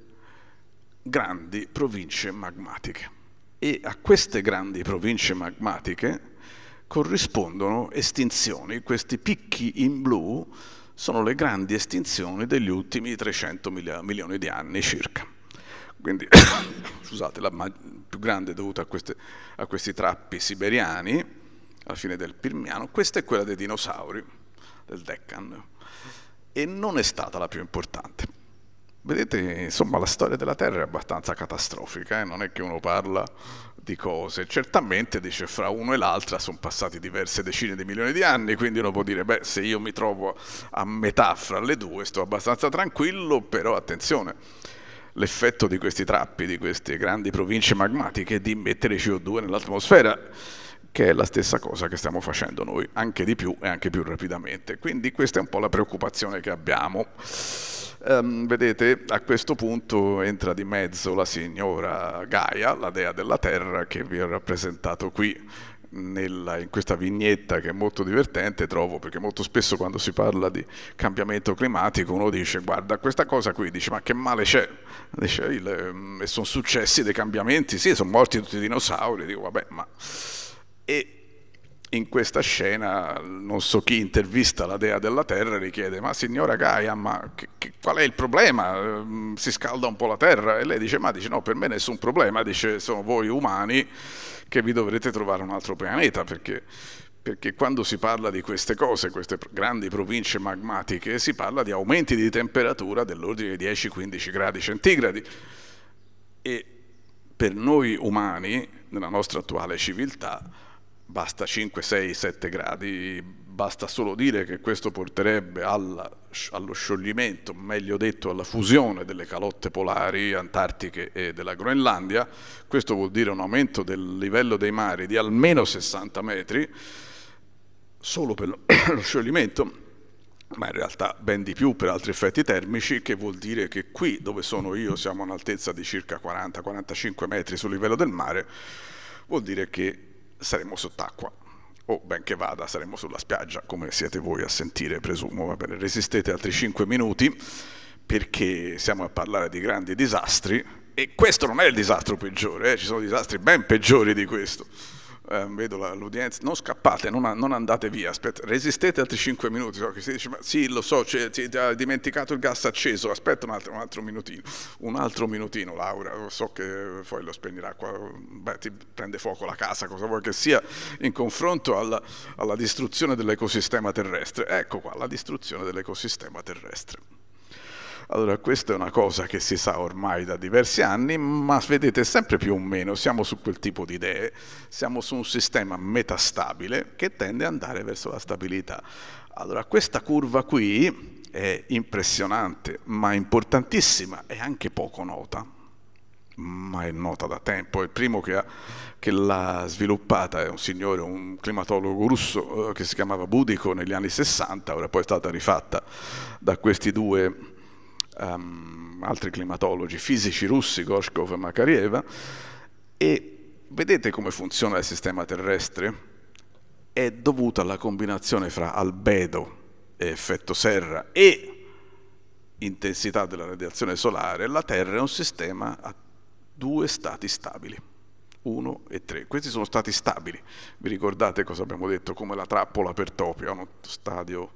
grandi province magmatiche e a queste grandi province magmatiche corrispondono estinzioni, questi picchi in blu sono le grandi estinzioni degli ultimi 300 milioni di anni circa quindi scusate, la più grande dovuta a, queste, a questi trappi siberiani, alla fine del Pirmiano, questa è quella dei dinosauri, del Deccan, e non è stata la più importante. Vedete, insomma, la storia della Terra è abbastanza catastrofica, eh? non è che uno parla di cose. Certamente, dice, fra uno e l'altra sono passati diverse decine di milioni di anni, quindi uno può dire, beh, se io mi trovo a metà fra le due, sto abbastanza tranquillo, però attenzione, l'effetto di questi trappi, di queste grandi province magmatiche, di mettere CO2 nell'atmosfera, che è la stessa cosa che stiamo facendo noi, anche di più e anche più rapidamente. Quindi questa è un po' la preoccupazione che abbiamo. Um, vedete, a questo punto entra di mezzo la signora Gaia, la dea della terra, che vi ho rappresentato qui nella, in questa vignetta che è molto divertente, trovo, perché molto spesso quando si parla di cambiamento climatico uno dice guarda questa cosa qui, dice ma che male c'è? Dice, il, ehm, e sono successi dei cambiamenti, sì, sono morti tutti i dinosauri, dico vabbè ma... E in questa scena non so chi intervista la dea della terra e gli chiede ma signora Gaia ma che, che, qual è il problema ehm, si scalda un po' la terra e lei dice ma dice no per me nessun problema dice sono voi umani che vi dovrete trovare un altro pianeta perché, perché quando si parla di queste cose, queste grandi province magmatiche, si parla di aumenti di temperatura dell'ordine di 10-15 gradi centigradi. E per noi umani, nella nostra attuale civiltà, basta 5, 6, 7 gradi, basta solo dire che questo porterebbe alla, allo scioglimento, meglio detto alla fusione delle calotte polari antartiche e della Groenlandia, questo vuol dire un aumento del livello dei mari di almeno 60 metri, solo per lo scioglimento, ma in realtà ben di più per altri effetti termici, che vuol dire che qui dove sono io siamo a un'altezza di circa 40-45 metri sul livello del mare, vuol dire che saremo sott'acqua o ben che vada saremo sulla spiaggia come siete voi a sentire presumo va bene resistete altri 5 minuti perché siamo a parlare di grandi disastri e questo non è il disastro peggiore eh? ci sono disastri ben peggiori di questo eh, vedo l'udienza, non scappate, non, non andate via, aspetta, resistete altri 5 minuti, so che si dice, ma sì lo so, cioè, ti, hai dimenticato il gas acceso, aspetta un altro, un altro, minutino, un altro minutino Laura, so che poi lo spegnerà, qua, beh, ti prende fuoco la casa, cosa vuoi che sia, in confronto alla, alla distruzione dell'ecosistema terrestre, ecco qua, la distruzione dell'ecosistema terrestre. Allora, questa è una cosa che si sa ormai da diversi anni, ma vedete sempre più o meno, siamo su quel tipo di idee, siamo su un sistema metastabile che tende ad andare verso la stabilità. Allora, questa curva qui è impressionante, ma importantissima e anche poco nota, ma è nota da tempo. Il primo che, ha, che l'ha sviluppata è un signore, un climatologo russo eh, che si chiamava Budico negli anni 60, ora poi è stata rifatta da questi due um, altri climatologi, fisici russi, Gorshkov e Makarieva, e vedete come funziona il sistema terrestre? È dovuta alla combinazione fra albedo e effetto serra e intensità della radiazione solare, la Terra è un sistema a due stati stabili. 1 e 3. Questi sono stati stabili. Vi ricordate cosa abbiamo detto? Come la trappola per Topio, uno stadio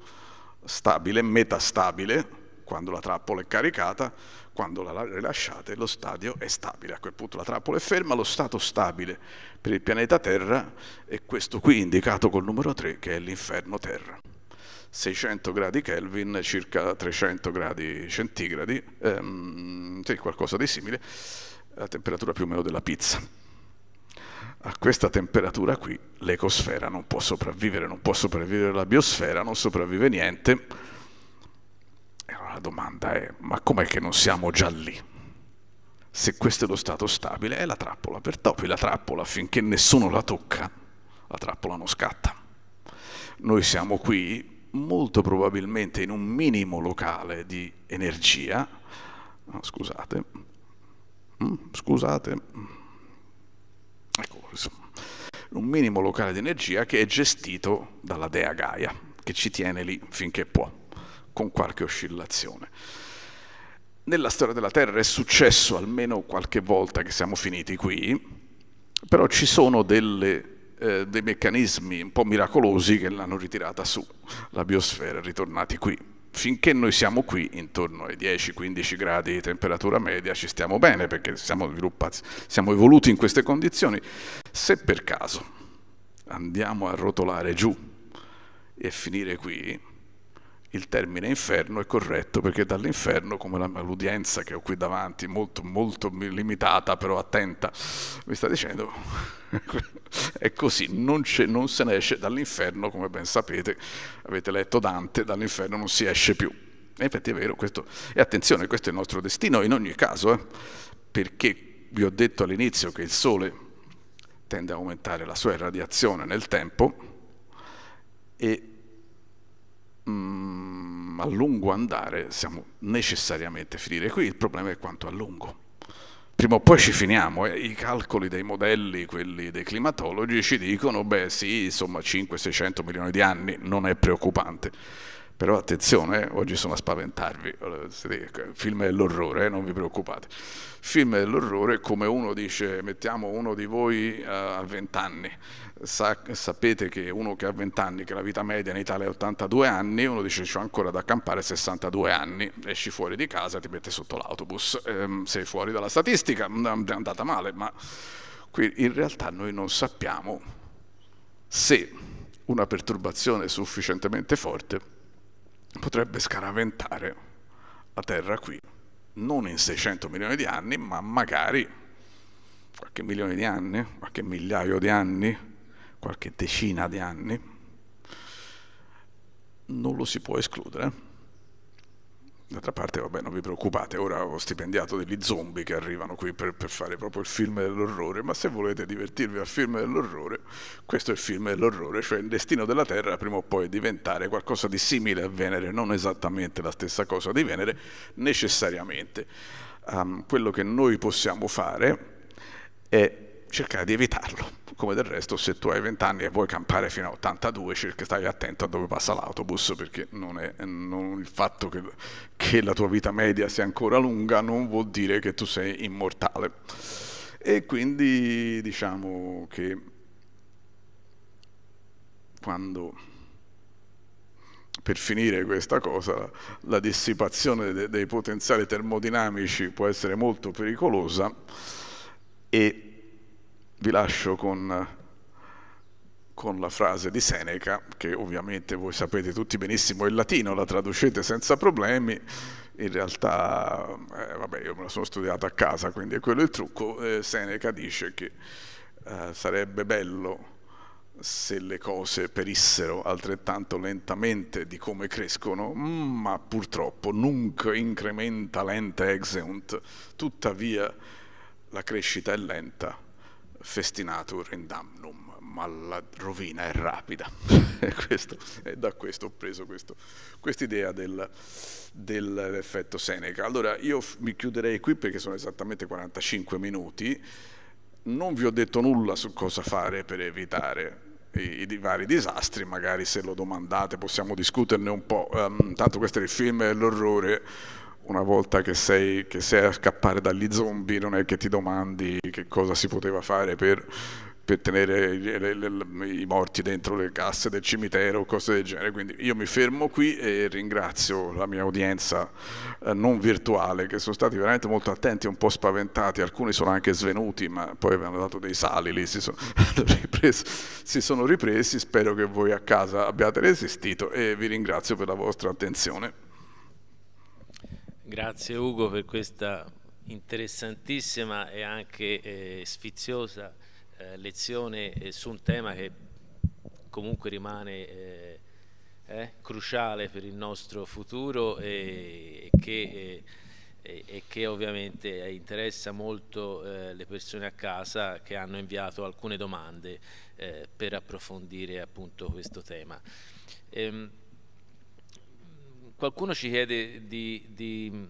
stabile, metastabile, quando la trappola è caricata, quando la rilasciate, lo stadio è stabile. A quel punto la trappola è ferma, lo stato stabile per il pianeta Terra è questo qui indicato col numero 3 che è l'inferno Terra. 600 gradi Kelvin, circa 300 gradi centigradi, ehm, sì, qualcosa di simile, la temperatura più o meno della pizza. A questa temperatura qui l'ecosfera non può sopravvivere, non può sopravvivere la biosfera, non sopravvive niente, allora ah, la domanda è, ma com'è che non siamo già lì? Se questo è lo stato stabile, è la trappola. Per topi la trappola, finché nessuno la tocca, la trappola non scatta. Noi siamo qui molto probabilmente in un minimo locale di energia, scusate, mm, scusate, ecco, un minimo locale di energia che è gestito dalla dea Gaia, che ci tiene lì finché può con qualche oscillazione. Nella storia della Terra è successo almeno qualche volta che siamo finiti qui, però ci sono delle, eh, dei meccanismi un po' miracolosi che l'hanno ritirata su la biosfera, ritornati qui. Finché noi siamo qui, intorno ai 10-15 gradi di temperatura media, ci stiamo bene perché siamo siamo evoluti in queste condizioni. Se per caso andiamo a rotolare giù e finire qui, il termine inferno è corretto perché dall'inferno, come l'udienza che ho qui davanti, molto, molto limitata però attenta, mi sta dicendo, è così, non, non se ne esce dall'inferno, come ben sapete, avete letto Dante, dall'inferno non si esce più. E infatti è vero, questo, e attenzione, questo è il nostro destino in ogni caso, eh, perché vi ho detto all'inizio che il Sole tende a aumentare la sua irradiazione nel tempo e mm, a lungo andare siamo necessariamente finire qui, il problema è quanto a lungo. Prima o poi ci finiamo, eh. i calcoli dei modelli, quelli dei climatologi, ci dicono, beh sì, insomma 500-600 milioni di anni non è preoccupante. Però attenzione, eh, oggi sono a spaventarvi, il film dell'orrore, eh, non vi preoccupate. Il film dell'orrore, come uno dice, mettiamo uno di voi eh, a 20 anni, Sa sapete che uno che ha 20 anni, che la vita media in Italia è 82 anni, uno dice c'ho ancora da campare 62 anni, esci fuori di casa, ti metti sotto l'autobus, ehm, sei fuori dalla statistica, è andata male, ma qui in realtà noi non sappiamo se una perturbazione sufficientemente forte potrebbe scaraventare la Terra qui, non in 600 milioni di anni, ma magari qualche milione di anni, qualche migliaio di anni, qualche decina di anni. Non lo si può escludere. D'altra parte, vabbè, non vi preoccupate, ora ho stipendiato degli zombie che arrivano qui per, per fare proprio il film dell'orrore, ma se volete divertirvi al film dell'orrore, questo è il film dell'orrore, cioè il destino della Terra prima o poi diventare qualcosa di simile a Venere, non esattamente la stessa cosa di Venere, necessariamente. Um, quello che noi possiamo fare è cercare di evitarlo. Come del resto, se tu hai 20 anni e vuoi campare fino a 82, cerca, stai attento a dove passa l'autobus, perché non è, non, il fatto che, che la tua vita media sia ancora lunga non vuol dire che tu sei immortale. E quindi diciamo che quando per finire questa cosa, la dissipazione de dei potenziali termodinamici può essere molto pericolosa e vi lascio con, con, la frase di Seneca, che ovviamente voi sapete tutti benissimo in latino, la traducete senza problemi, in realtà, eh, vabbè, io me la sono studiata a casa, quindi è quello il trucco, eh, Seneca dice che eh, sarebbe bello se le cose perissero altrettanto lentamente di come crescono, ma purtroppo nunc incrementa lente exeunt, tuttavia la crescita è lenta festinatur in damnum, ma la rovina è rapida. questo, e da questo ho preso quest'idea quest dell'effetto Seneca. Allora io mi chiuderei qui perché sono esattamente 45 minuti, non vi ho detto nulla su cosa fare per evitare i, i, vari disastri, magari se lo domandate possiamo discuterne un po'. Um, tanto questo era il film dell'orrore una volta che sei, che sei, a scappare dagli zombie non è che ti domandi che cosa si poteva fare per, per tenere le, le, le, i morti dentro le casse del cimitero o cose del genere. Quindi io mi fermo qui e ringrazio la mia udienza eh, non virtuale che sono stati veramente molto attenti, un po' spaventati, alcuni sono anche svenuti ma poi avevano dato dei sali lì, si sono, ripresi, si sono ripresi, spero che voi a casa abbiate resistito e vi ringrazio per la vostra attenzione.
Grazie Ugo per questa interessantissima e anche eh, sfiziosa eh, lezione eh, su un tema che comunque rimane eh, eh, cruciale per il nostro futuro e, e, che, eh, e che, ovviamente interessa molto le persone a casa che hanno inviato alcune domande per approfondire appunto questo tema. Ehm, Qualcuno ci chiede di, di,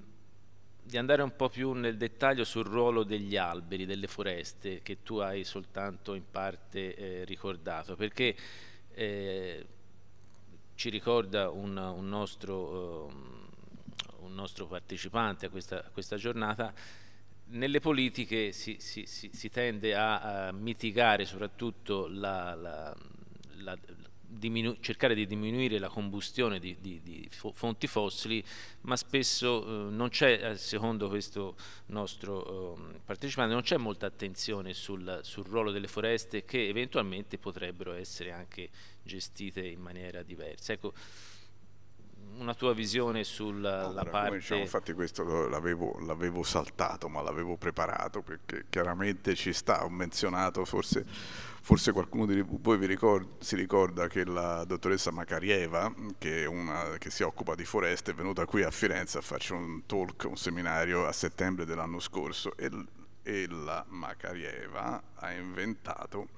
di, andare un po' più nel dettaglio sul ruolo degli alberi, delle foreste, che tu hai soltanto in parte eh, ricordato, perché eh, ci ricorda un, un, nostro, uh, un, nostro, partecipante a questa, a questa giornata, nelle politiche si, si, si, si tende a, a, mitigare soprattutto la, la, la, cercare di diminuire la combustione di, di, di fonti fossili, ma spesso eh, non c'è, eh, secondo questo nostro eh, partecipante, non c'è molta attenzione sul, sul, ruolo delle foreste che eventualmente potrebbero essere anche gestite in maniera diversa. Ecco, una tua visione sulla allora, parte... Come dicevo, infatti
questo l'avevo saltato, ma l'avevo preparato perché chiaramente ci sta, ho menzionato forse Forse qualcuno di voi ricorda, si ricorda che la dottoressa Macarieva, che, una, che, si occupa di foreste, è venuta qui a Firenze a farci un talk, un seminario a settembre dell'anno scorso e, e la Macarieva ha inventato,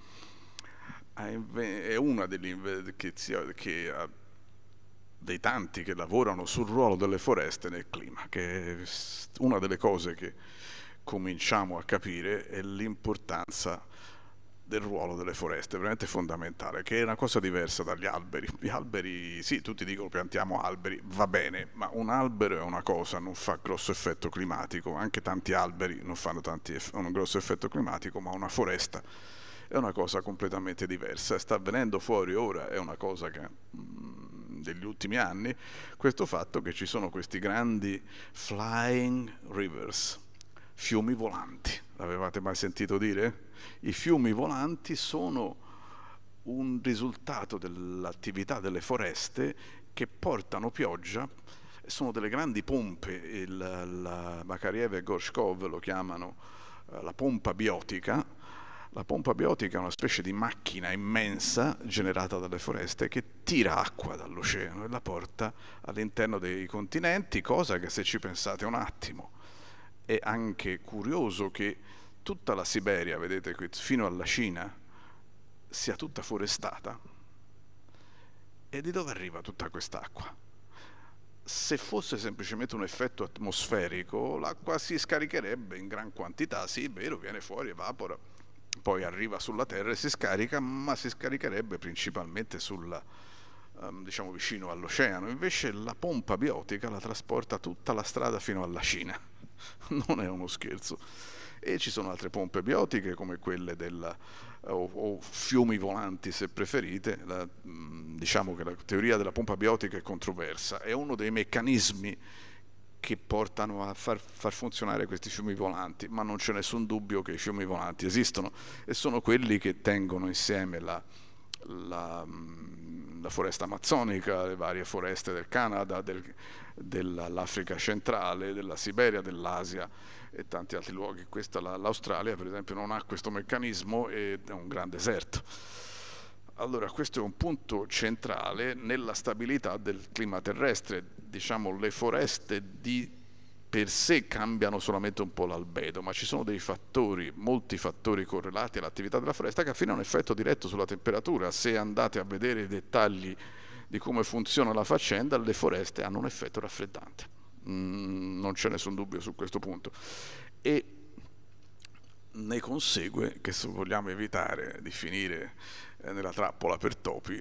ha inven è una delle che, che ha dei tanti che lavorano sul ruolo delle foreste nel clima, che è una delle cose che cominciamo a capire è l'importanza del ruolo delle foreste, veramente fondamentale, che è una cosa diversa dagli alberi. Gli alberi, sì, tutti dicono piantiamo alberi, va bene, ma un albero è una cosa, non fa grosso effetto climatico, anche tanti alberi non fanno eff un grosso effetto climatico, ma una foresta è una cosa completamente diversa, sta avvenendo fuori ora, è una cosa che... Mh, mm, degli ultimi anni, questo fatto che ci sono questi grandi flying rivers, fiumi volanti, l'avevate mai sentito dire? I fiumi volanti sono un risultato dell'attività delle foreste che portano pioggia, sono delle grandi pompe, il, la Makariev e Gorshkov lo chiamano eh, la pompa biotica, la pompa biotica è una specie di macchina immensa generata dalle foreste che tira acqua dall'oceano e la porta all'interno dei continenti, cosa che se ci pensate un attimo è anche curioso che tutta la Siberia, vedete qui, fino alla Cina, sia tutta forestata. E di dove arriva tutta quest'acqua? Se fosse semplicemente un effetto atmosferico, l'acqua si scaricherebbe in gran quantità, sì, è vero, viene fuori, evapora, poi arriva sulla Terra e si scarica, ma si scaricherebbe principalmente sulla, ehm, diciamo vicino all'oceano, invece la pompa biotica la trasporta tutta la strada fino alla Cina non è uno scherzo. E ci sono altre pompe biotiche come quelle della, o, o, fiumi volanti se preferite, la, diciamo che la teoria della pompa biotica è controversa, è uno dei meccanismi che portano a far, far, funzionare questi fiumi volanti, ma non c'è nessun dubbio che i fiumi volanti esistono e sono quelli che tengono insieme la, la, la foresta amazzonica, le varie foreste del Canada, del, dell'Africa centrale, della Siberia, dell'Asia e tanti altri luoghi. Questa, L'Australia per esempio non ha questo meccanismo ed è un gran deserto. Allora questo è un punto centrale nella stabilità del clima terrestre, diciamo le foreste di per sé cambiano solamente un po' l'albedo, ma ci sono dei fattori, molti fattori correlati all'attività della foresta che hanno un effetto diretto sulla temperatura. Se andate a vedere i dettagli di come funziona la faccenda, le foreste hanno un effetto raffreddante. Mm, non c'è nessun dubbio su questo punto. E ne consegue che se vogliamo evitare di finire eh, nella trappola per topi,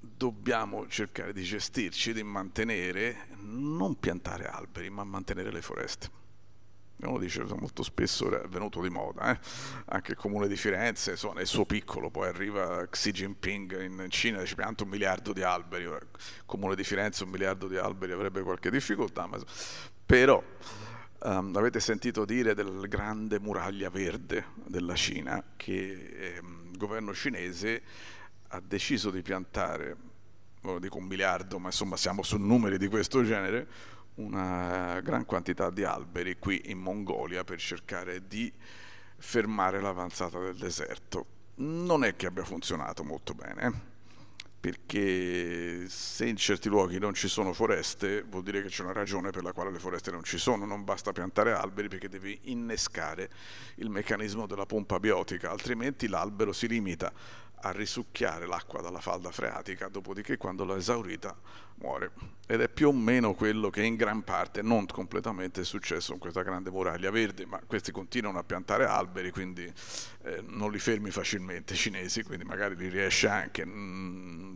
dobbiamo cercare di gestirci, di mantenere, non piantare alberi, ma mantenere le foreste uno dice molto spesso è venuto di moda, eh? anche il comune di Firenze, insomma, nel suo piccolo, poi arriva Xi Jinping in Cina e ci pianta un miliardo di alberi, il comune di Firenze un miliardo di alberi avrebbe qualche difficoltà, ma... però um, avete sentito dire del grande muraglia verde della Cina che ehm, il governo cinese ha deciso di piantare, non dico un miliardo, ma insomma siamo su numeri di questo genere, una gran quantità di alberi qui in Mongolia per cercare di fermare l'avanzata del deserto. Non è che abbia funzionato molto bene, eh, perché se in certi luoghi non ci sono foreste vuol dire che c'è una ragione per la quale le foreste non ci sono, non basta piantare alberi perché devi innescare il meccanismo della pompa biotica, altrimenti l'albero si limita a risucchiare l'acqua dalla falda freatica, dopodiché quando l'ha esaurita muore. Ed è più o meno quello che in gran parte, non completamente, è successo con questa grande muraglia verde, ma questi continuano a piantare alberi, quindi eh, non li fermi facilmente i cinesi, quindi magari li riesce anche, mm,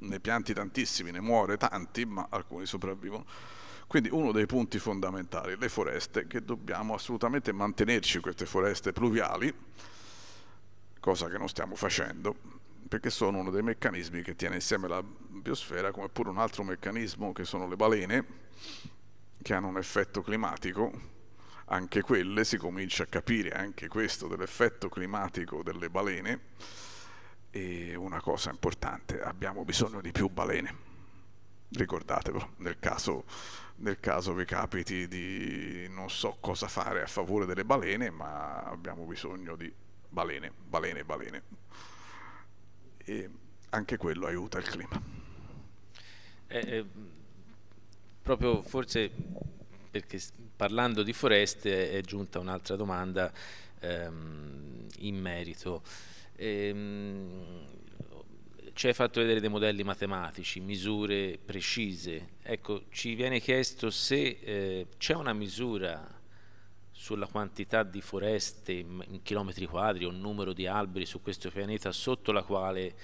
ne pianti tantissimi, ne muore tanti, ma alcuni sopravvivono. Quindi uno dei punti fondamentali, le foreste, che dobbiamo assolutamente mantenerci queste foreste pluviali, cosa che non stiamo facendo, perché sono uno dei meccanismi che tiene insieme la biosfera, come pure un altro meccanismo che sono le balene, che hanno un effetto climatico, anche quelle, si comincia a capire anche questo dell'effetto climatico delle balene, e una cosa importante, abbiamo bisogno di più balene ricordatevelo, nel caso, nel caso, vi capiti di non so cosa fare a favore delle balene, ma abbiamo bisogno di balene, balene, balene. E
anche quello aiuta il clima. Eh, eh, proprio forse perché parlando di foreste è giunta un'altra domanda ehm, in merito. Ehm, ci hai fatto vedere dei modelli matematici, misure precise. Ecco, ci viene chiesto se eh, c'è una misura sulla quantità di foreste in chilometri quadri o numero di alberi su questo pianeta sotto la quale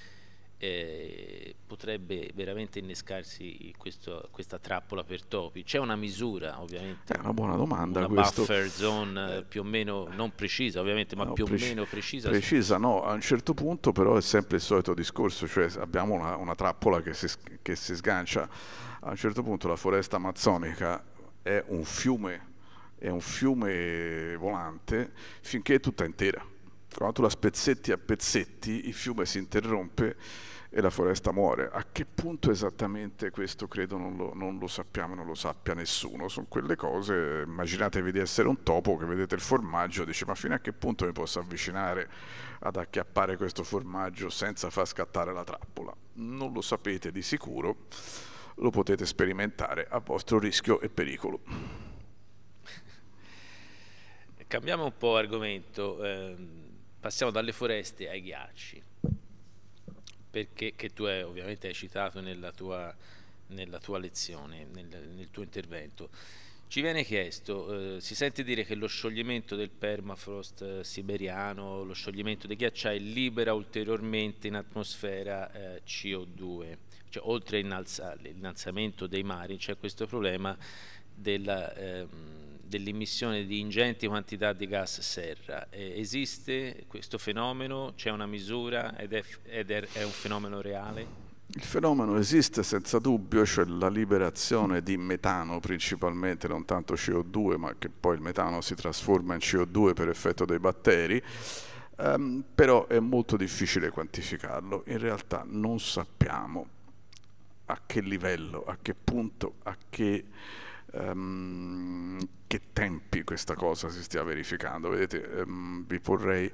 eh, potrebbe veramente innescarsi questo, questa trappola per topi? C'è una misura ovviamente?
È una buona domanda. Una questo. buffer
zone eh, più o meno, non precisa ovviamente, ma no, più preci o meno precisa? Precisa
no, a un certo punto però è sempre il solito discorso, cioè abbiamo una, una trappola che si, che si sgancia, a un certo punto la foresta amazzonica è un fiume è un fiume volante finché è tutta intera. Quando tu la spezzetti a pezzetti, il fiume si interrompe e la foresta muore. A che punto esattamente questo credo non lo, non lo sappiamo, non lo sappia nessuno. Sono quelle cose, immaginatevi di essere un topo che vedete il formaggio e dice ma fino a che punto mi posso avvicinare ad acchiappare questo formaggio senza far scattare la trappola? Non lo sapete di sicuro, lo potete sperimentare a vostro rischio e pericolo.
Cambiamo un po' argomento, ehm, passiamo dalle foreste ai ghiacci, perché, che tu hai, ovviamente hai citato nella tua, nella tua lezione, nel, nel, tuo intervento. Ci viene chiesto, eh, si sente dire che lo scioglimento del permafrost eh, siberiano, lo scioglimento dei ghiacciai libera ulteriormente in atmosfera eh, CO2, cioè oltre all'innalzamento dei mari c'è questo problema della... Ehm, dell'immissione di ingenti quantità di gas serra. Eh, esiste questo fenomeno? C'è una misura ed, è, ed è, è un fenomeno reale?
Il fenomeno esiste senza dubbio, cioè la liberazione di metano principalmente, non tanto CO2, ma che poi il metano si trasforma in CO2 per effetto dei batteri, um, però è molto difficile quantificarlo, in realtà non sappiamo a che livello, a che punto, a che um, che tempi questa cosa si stia verificando. Vedete, um, vi vorrei eh,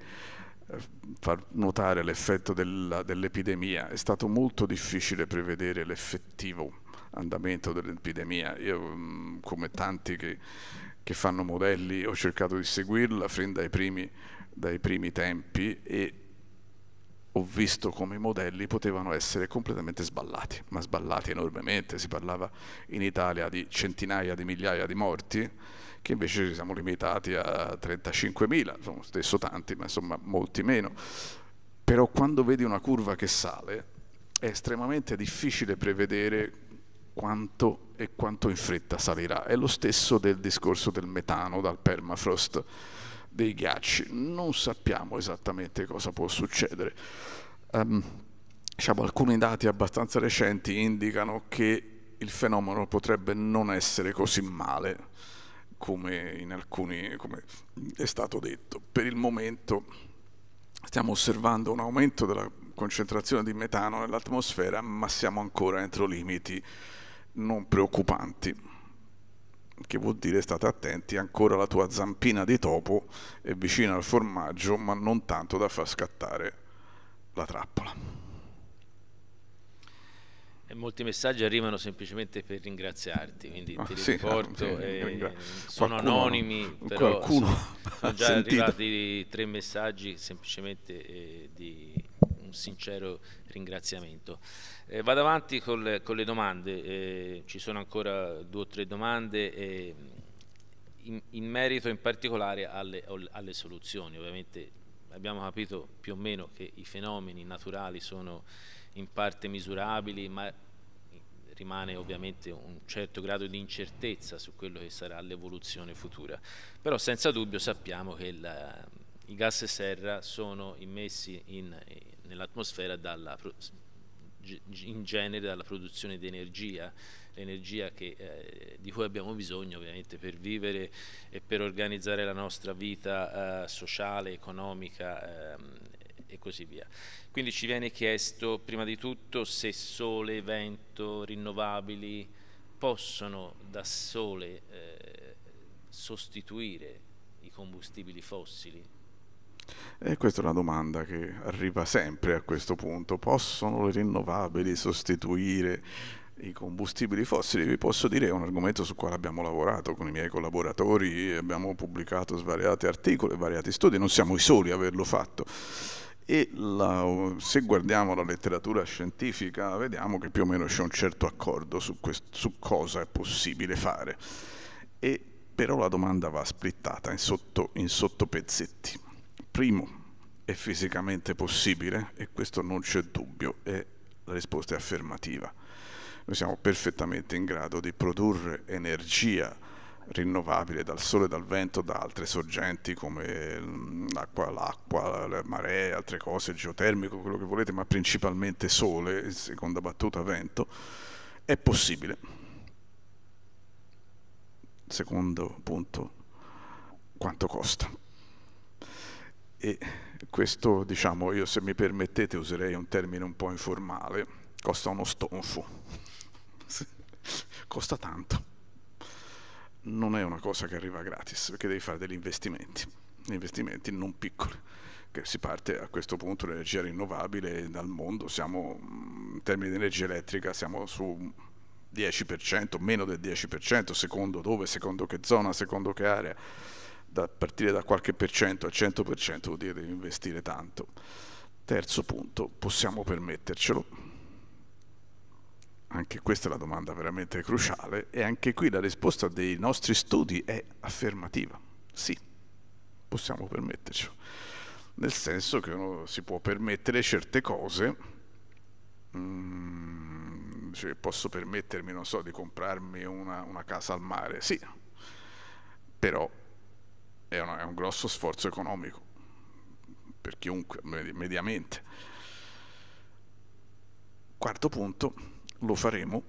far notare l'effetto dell'epidemia. è stato molto difficile prevedere l'effettivo andamento dell'epidemia. Io, mm, come tanti che, che, fanno modelli, ho cercato di seguirla fin dai primi, dai primi tempi e ho visto come i modelli potevano essere completamente sballati, ma sballati enormemente, si parlava in Italia di centinaia di migliaia di morti, che invece ci siamo limitati a 35.000, sono stesso tanti, ma insomma molti meno. Però quando vedi una curva che sale è estremamente difficile prevedere quanto e quanto in fretta salirà. È lo stesso del discorso del metano dal permafrost dei ghiacci. Non sappiamo esattamente cosa può succedere. Um, diciamo, alcuni dati abbastanza recenti indicano che il fenomeno potrebbe non essere così male come, alcuni, come è stato detto. Per il momento stiamo osservando un aumento della concentrazione di metano nell'atmosfera, ma siamo ancora entro limiti non preoccupanti che vuol dire state attenti, ancora la tua zampina di topo è vicina al formaggio ma non tanto da far scattare la trappola.
E molti messaggi arrivano semplicemente per ringraziarti, quindi ah, ti sì, riporto, ah, sì, eh, sono qualcuno, anonimi, però qualcuno sono, sono già sentito. arrivati tre messaggi semplicemente eh, di sincero ringraziamento. Eh, vado avanti col, con le domande, eh, ci sono ancora due o tre domande eh, in, in, merito in particolare alle, alle, soluzioni, ovviamente abbiamo capito più o meno che i fenomeni naturali sono in parte misurabili ma rimane ovviamente un certo grado di incertezza su quello che sarà l'evoluzione futura, però senza dubbio sappiamo che la, i gas serra sono immessi in, nell'atmosfera in genere dalla produzione di energia, l'energia eh, di cui abbiamo bisogno ovviamente per vivere e per organizzare la nostra vita eh, sociale, economica ehm, e così via. Quindi ci viene chiesto prima di tutto se sole, vento, rinnovabili possono da sole eh, sostituire i combustibili fossili
e questa è una domanda che arriva sempre a questo punto. Possono le rinnovabili sostituire i combustibili fossili? Vi posso dire che è un argomento su quale abbiamo lavorato con i miei collaboratori, abbiamo pubblicato svariati articoli, variati studi, non siamo i soli a averlo fatto. E la, se guardiamo la letteratura scientifica vediamo che più o meno c'è un certo accordo su, su cosa è possibile fare. E però la domanda va splittata in, sotto, in sottopezzetti. Primo, è fisicamente possibile e questo non c'è dubbio e la risposta è affermativa. Noi siamo perfettamente in grado di produrre energia rinnovabile dal sole, dal vento, da altre sorgenti come l'acqua, mm, l'acqua, le maree, altre cose, il geotermico, quello che volete, ma principalmente sole, seconda battuta vento, è possibile. Secondo punto, quanto costa? e questo, diciamo, io se mi permettete userei un termine un po' informale, costa uno stonfo, costa tanto. Non è una cosa che arriva gratis, perché devi fare degli investimenti, investimenti non piccoli che si parte a questo punto l'energia rinnovabile dal mondo, siamo in termini di energia elettrica siamo su 10%, meno del 10%, secondo dove, secondo che zona, secondo che area da partire da qualche per cento al 100% vuol dire devi investire tanto. Terzo punto, possiamo permettercelo? Anche questa è la domanda veramente cruciale e anche qui la risposta dei nostri studi è affermativa. Sì, possiamo permettercelo. Nel senso che uno si può permettere certe cose, mm, cioè posso permettermi, non so, di comprarmi una, una casa al mare, sì, però è, una, è un grosso sforzo economico per chiunque, mediamente. Quarto punto, lo faremo,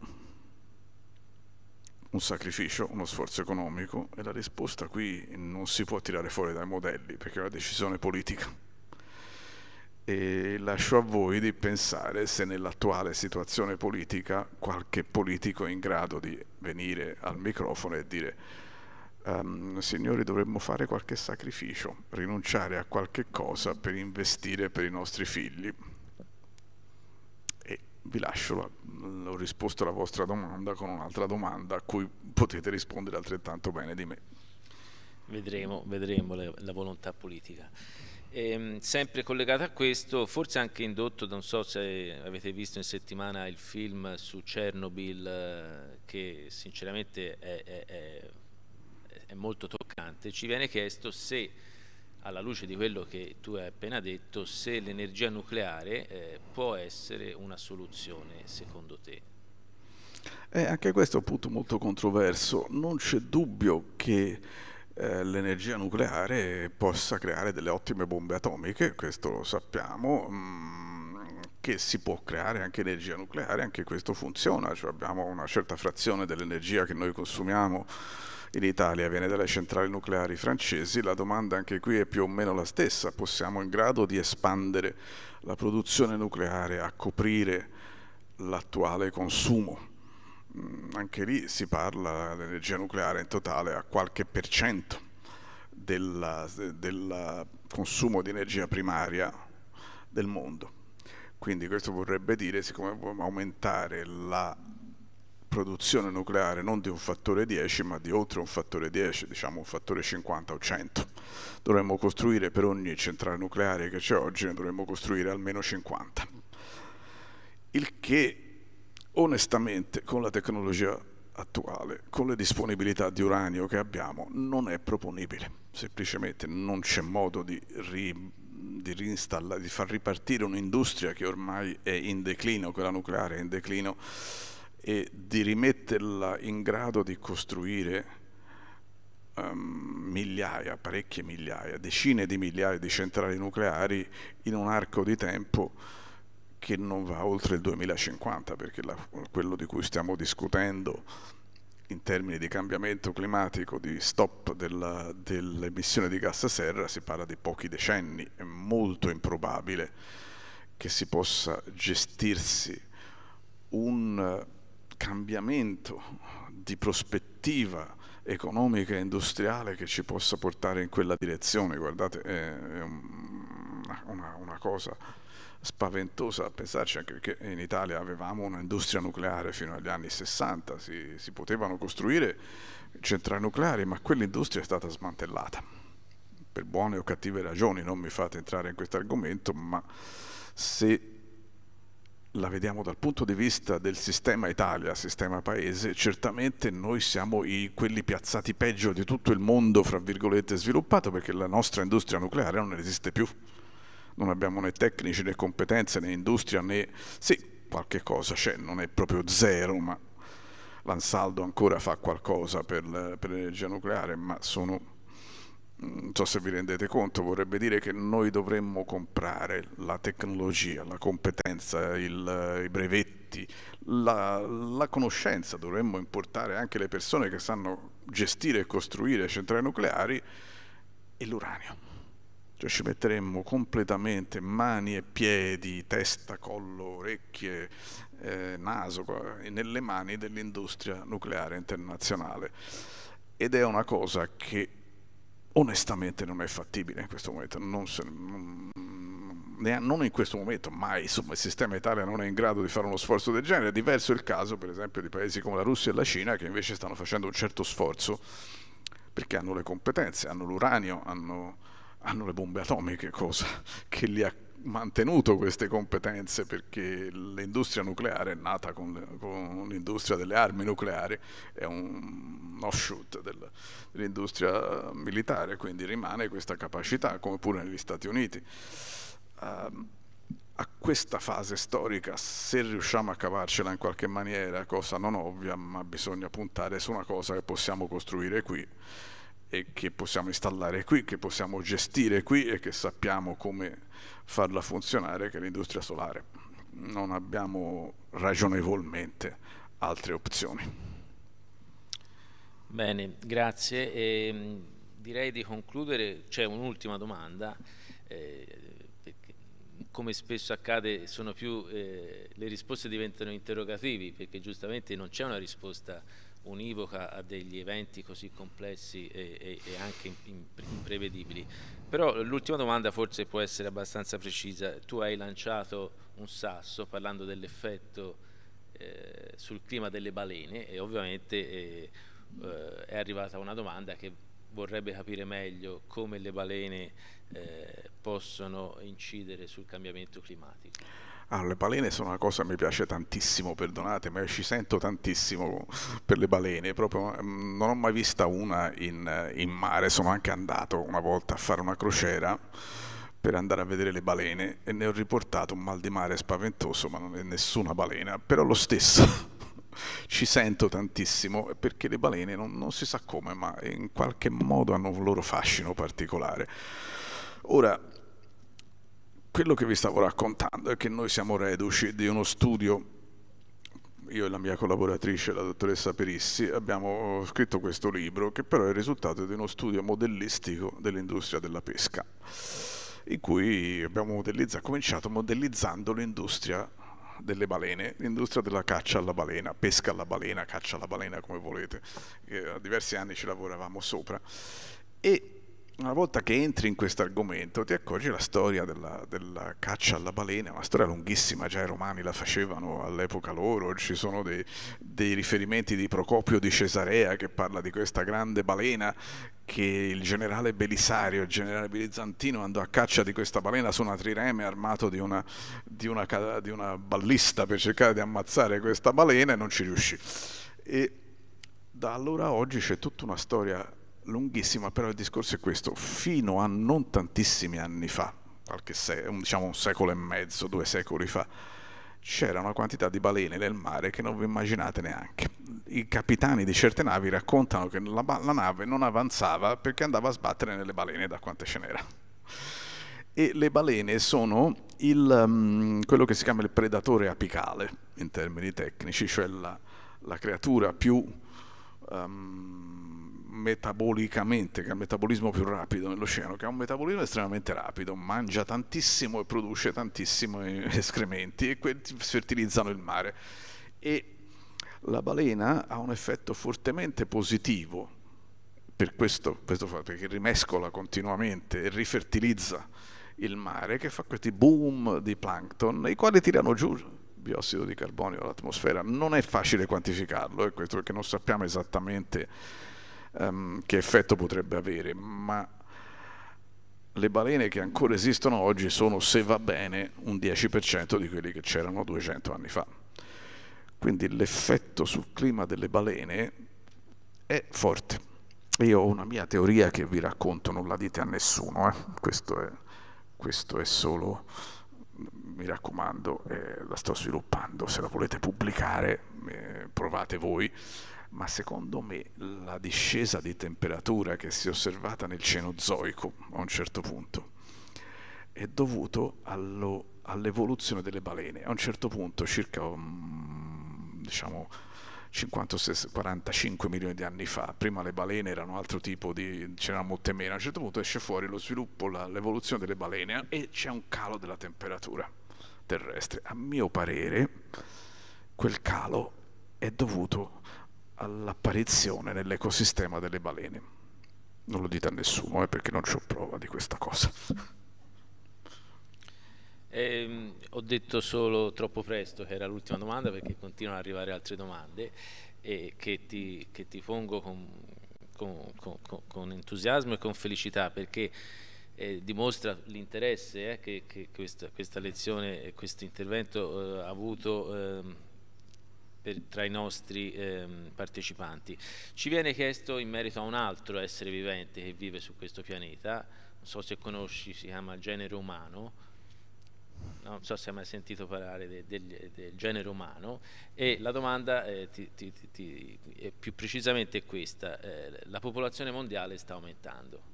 un sacrificio, uno sforzo economico e la risposta qui non si può tirare fuori dai modelli perché è una decisione politica. E lascio a voi di pensare se nell'attuale situazione politica qualche politico è in grado di venire al microfono e dire um, ehm, Signore dovremmo fare qualche sacrificio, rinunciare a qualche cosa per investire per i nostri figli. E vi lascio, la, ho risposto alla vostra domanda con un'altra domanda a cui potete rispondere altrettanto bene di me.
Vedremo, vedremo la, la volontà politica. E, ehm, sempre collegato a questo, forse anche indotto, non so se avete visto in settimana il film su Chernobyl, eh, che sinceramente è, è, è è molto toccante, ci viene chiesto se, alla luce di quello che tu hai appena detto, se l'energia nucleare eh, può essere una soluzione secondo te.
Eh, anche questo è un punto molto controverso. Non c'è dubbio che eh, l'energia nucleare possa creare delle ottime bombe atomiche, questo lo sappiamo. Mm che si può creare anche energia nucleare, anche questo funziona, cioè abbiamo una certa frazione dell'energia che noi consumiamo in Italia viene dalle centrali nucleari francesi, la domanda anche qui è più o meno la stessa, possiamo in grado di espandere la produzione nucleare a coprire l'attuale consumo? Mm, anche lì si parla dell'energia nucleare in totale a qualche per cento del consumo di energia primaria del mondo quindi questo vorrebbe dire, siccome vogliamo aumentare la produzione nucleare non di un fattore 10 ma di oltre un fattore 10, diciamo un fattore 50 o 100, dovremmo costruire per ogni centrale nucleare che c'è oggi, ne dovremmo costruire almeno 50. Il che onestamente con la tecnologia attuale, con le disponibilità di uranio che abbiamo, non è proponibile, semplicemente non c'è modo di ri di, di far ripartire un'industria che ormai è in declino, quella nucleare è in declino, e di rimetterla in grado di costruire Um, migliaia, parecchie migliaia, decine di migliaia di centrali nucleari in un arco di tempo che non va oltre il 2050, perché la, quello di cui stiamo discutendo in termini di cambiamento climatico, di stop dell'emissione dell di gas a serra, si parla di pochi decenni, è molto improbabile che si possa gestirsi un eh, cambiamento di prospettiva economica e industriale che ci possa portare in quella direzione. Guardate, è una, una cosa spaventosa a pensarci, anche perché in Italia avevamo un'industria nucleare fino agli anni 60, si, si potevano costruire centrali nucleari, ma quell'industria è stata smantellata, per buone o cattive ragioni, non mi fate entrare in questo argomento, ma se la vediamo dal punto di vista del sistema Italia, sistema paese, certamente noi siamo i, quelli piazzati peggio di tutto il mondo, fra virgolette, sviluppato, perché la nostra industria nucleare non esiste più non abbiamo né tecnici né competenze né industria né... Sì, qualche cosa c'è, non è proprio zero, ma l'Ansaldo ancora fa qualcosa per, l'energia nucleare, ma sono, non so se vi rendete conto, vorrebbe dire che noi dovremmo comprare la tecnologia, la competenza, il, i brevetti, la, la conoscenza, dovremmo importare anche le persone che sanno gestire e costruire centrali nucleari e l'uranio cioè ci metteremmo completamente mani e piedi, testa, collo, orecchie, eh, naso nelle mani dell'industria nucleare internazionale ed è una cosa che onestamente non è fattibile in questo momento, non, se, non, non in questo momento, mai insomma il sistema Italia non è in grado di fare uno sforzo del genere, è diverso il caso per esempio di paesi come la Russia e la Cina che invece stanno facendo un certo sforzo perché hanno le competenze, hanno l'uranio, hanno hanno le bombe atomiche, cosa che li ha mantenuto queste competenze perché l'industria nucleare è nata con, con l'industria delle armi nucleari, è un offshoot del, dell'industria militare, quindi rimane questa capacità, come pure negli Stati Uniti. Uh, a questa fase storica, se riusciamo a cavarcela in qualche maniera, cosa non ovvia, ma bisogna puntare su una cosa che possiamo costruire qui e che possiamo installare qui, che possiamo gestire qui e che sappiamo come farla funzionare, che è l'industria solare. Non abbiamo ragionevolmente altre opzioni.
Bene, grazie. E, ehm, direi di concludere, c'è un'ultima domanda. Eh, come spesso accade sono più, eh, le risposte diventano interrogativi perché giustamente non c'è una risposta univoca a degli eventi così complessi e, e, e anche imprevedibili. Però l'ultima domanda forse può essere abbastanza precisa. Tu hai lanciato un sasso parlando dell'effetto eh, sul clima delle balene e ovviamente eh, eh, è arrivata una domanda che vorrebbe capire meglio come le balene eh, possono incidere sul cambiamento climatico.
Ah, le balene sono una cosa che mi piace tantissimo, perdonate, ma ci sento tantissimo per le balene, proprio mm, non ho mai vista una in, in mare, sono anche andato una volta a fare una crociera per andare a vedere le balene e ne ho riportato un mal di mare spaventoso, ma non è nessuna balena, però lo stesso ci sento tantissimo perché le balene non, non, si sa come, ma in qualche modo hanno un loro fascino particolare. Ora, quello che vi stavo raccontando è che noi siamo reduci di uno studio io e la mia collaboratrice, la dottoressa Perissi, abbiamo scritto questo libro che però è il risultato di uno studio modellistico dell'industria della pesca, in cui abbiamo cominciato modellizzando l'industria delle balene, l'industria della caccia alla balena, pesca alla balena, caccia alla balena come volete, eh, a diversi anni ci lavoravamo sopra e una volta che entri in questo argomento ti accorgi la storia della, della, caccia alla balena, una storia lunghissima, già i romani la facevano all'epoca loro, ci sono dei, dei, riferimenti di Procopio di Cesarea che parla di questa grande balena che il generale Belisario, il generale Belizantino andò a caccia di questa balena su una trireme armato di una, di una, di una ballista per cercare di ammazzare questa balena e non ci riuscì. E da allora a oggi c'è tutta una storia lunghissima, però il discorso è questo, fino a non tantissimi anni fa, qualche se- un, diciamo un secolo e mezzo, due secoli fa, c'era una quantità di balene nel mare che non vi immaginate neanche. I capitani di certe navi raccontano che la, la nave non avanzava perché andava a sbattere nelle balene da quante ce n'era. E le balene sono il, um, quello che si chiama il predatore apicale in termini tecnici, cioè la, la creatura più um, metabolicamente, che ha il metabolismo più rapido nell'oceano, che ha un metabolismo estremamente rapido, mangia tantissimo e produce tantissimi escrementi e quelli fertilizzano il mare. E la balena ha un effetto fortemente positivo, per questo, questo fa, perché rimescola continuamente e rifertilizza il mare, che fa questi boom di plankton, i quali tirano giù biossido di carbonio all'atmosfera. Non è facile quantificarlo, è eh, questo perché non sappiamo esattamente um, che effetto potrebbe avere, ma le balene che ancora esistono oggi sono, se va bene, un 10% di quelli che c'erano 200 anni fa. Quindi l'effetto sul clima delle balene è forte. Io ho una mia teoria che vi racconto, non la dite a nessuno, eh. questo, è, questo, è, solo, mi raccomando, eh, la sto sviluppando, se la volete pubblicare eh, provate voi ma secondo me la discesa di temperatura che si è osservata nel Cenozoico a un certo punto è dovuto all'evoluzione delle balene. A un certo punto, circa mm, diciamo, 50, 45 milioni di anni fa, prima le balene erano altro tipo di, c'erano molte meno, a un certo punto esce fuori lo sviluppo, l'evoluzione delle balene e c'è un calo della temperatura terrestre. A mio parere quel calo è dovuto all'apparizione nell'ecosistema delle balene. Non lo dite a nessuno eh, perché non ho prova di questa cosa.
Eh, ho detto solo troppo presto che era l'ultima domanda perché continuano ad arrivare altre domande e che ti, che ti pongo con, con, con, con, entusiasmo e con felicità perché eh, dimostra l'interesse eh, che, che, questa, questa lezione e questo intervento eh, ha avuto ehm, per, tra i nostri ehm, partecipanti. Ci viene chiesto in merito a un altro essere vivente che vive su questo pianeta, non so se conosci, si chiama genere umano, non so se hai mai sentito parlare de, de, de, del genere umano, e la domanda eh, ti, ti, ti, è più precisamente questa, eh, la popolazione mondiale sta aumentando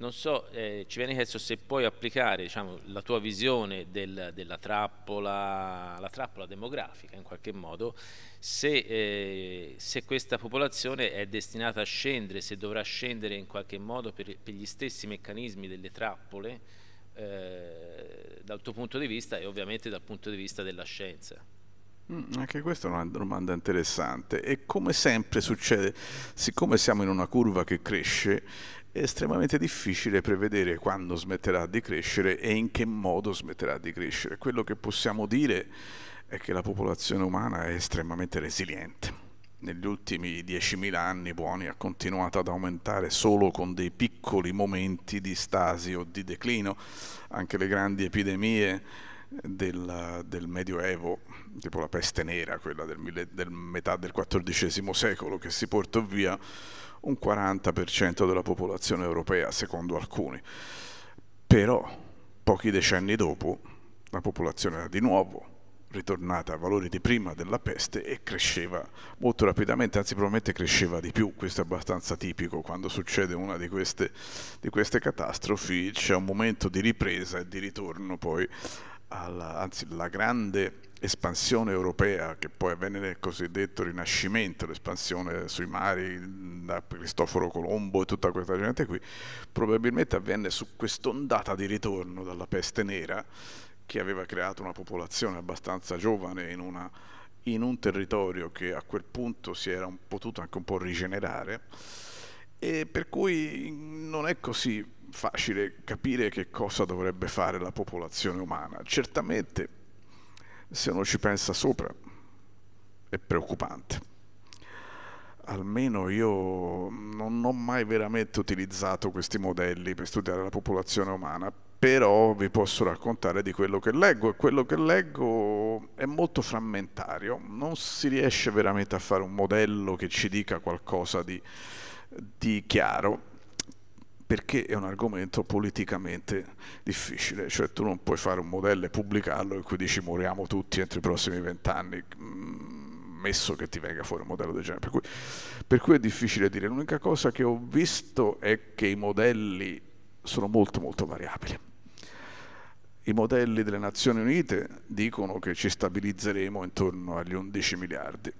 non so, eh, ci viene chiesto se puoi applicare diciamo, la tua visione del, della trappola, la trappola demografica in qualche modo, se, eh, se, questa popolazione è destinata a scendere, se dovrà scendere in qualche modo per, per gli stessi meccanismi delle trappole eh, dal tuo punto di vista e ovviamente dal punto di vista della scienza.
Mm, anche questa è una domanda interessante e come sempre succede, siccome siamo in una curva che cresce, è estremamente difficile prevedere quando smetterà di crescere e in che modo smetterà di crescere. Quello che possiamo dire è che la popolazione umana è estremamente resiliente. Negli ultimi 10.000 anni buoni ha continuato ad aumentare solo con dei piccoli momenti di stasi o di declino. Anche le grandi epidemie del, del, Medioevo, tipo la peste nera, quella del, del metà del XIV secolo, che si portò via un 40% della popolazione europea, secondo alcuni. Però, pochi decenni dopo, la popolazione era di nuovo ritornata a valori di prima della peste e cresceva molto rapidamente, anzi probabilmente cresceva di più, questo è abbastanza tipico quando succede una di queste, di queste catastrofi, c'è un momento di ripresa e di ritorno poi alla, anzi la grande espansione europea che poi avvenne nel cosiddetto Rinascimento, l'espansione sui mari da Cristoforo Colombo e tutta questa gente qui, probabilmente avvenne su quest'ondata di ritorno dalla peste nera che aveva creato una popolazione abbastanza giovane in, una, in un territorio che a quel punto si era potuto anche un po' rigenerare e per cui non è così facile capire che cosa dovrebbe fare la popolazione umana. Certamente, se uno ci pensa sopra, è preoccupante. Almeno io non ho mai veramente utilizzato questi modelli per studiare la popolazione umana, però vi posso raccontare di quello che leggo e quello che leggo è molto frammentario, non si riesce veramente a fare un modello che ci dica qualcosa di, di chiaro perché è un argomento politicamente difficile, cioè tu non puoi fare un modello e pubblicarlo in cui dici moriamo tutti entro i prossimi vent'anni, mm, messo che ti venga fuori un modello del genere. Per cui, per cui è difficile dire, l'unica cosa che ho visto è che i modelli sono molto molto variabili i modelli delle Nazioni Unite dicono che ci stabilizzeremo intorno agli 11 miliardi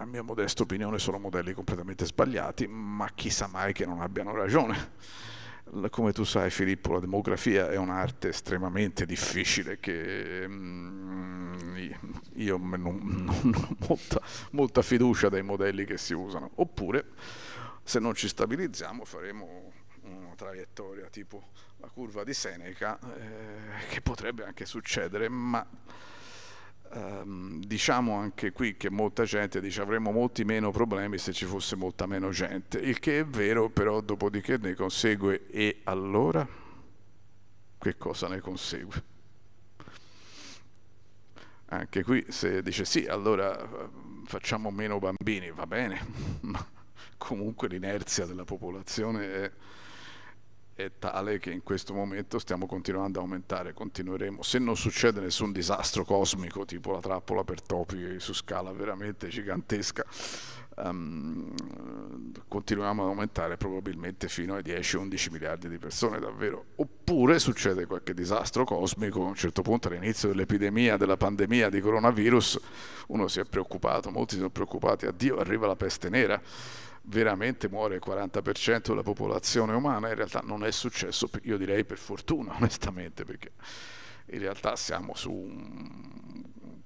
a mia modesta opinione sono modelli completamente sbagliati, ma chissà mai che non abbiano ragione. Come tu sai Filippo, la demografia è un'arte estremamente difficile che mm, io non, non ho molta, molta fiducia dei modelli che si usano. Oppure, se non ci stabilizziamo, faremo una traiettoria tipo la curva di Seneca, eh, che potrebbe anche succedere, ma ehm, diciamo anche qui che molta gente dice avremmo molti meno problemi se ci fosse molta meno gente, il che è vero però dopodiché ne consegue e allora che cosa ne consegue? Anche qui se dice sì, allora ehm, facciamo meno bambini, va bene, ma comunque l'inerzia della popolazione è è tale che in questo momento stiamo continuando a aumentare, continueremo, se non succede nessun disastro cosmico tipo la trappola per topi su scala veramente gigantesca, um, continuiamo ad aumentare probabilmente fino ai 10-11 miliardi di persone davvero, oppure succede qualche disastro cosmico, a un certo punto all'inizio dell'epidemia, della pandemia di coronavirus, uno si è preoccupato, molti sono preoccupati, addio arriva la peste nera veramente muore il 40% della popolazione umana, in realtà non è successo, io direi per fortuna onestamente, perché in realtà siamo su un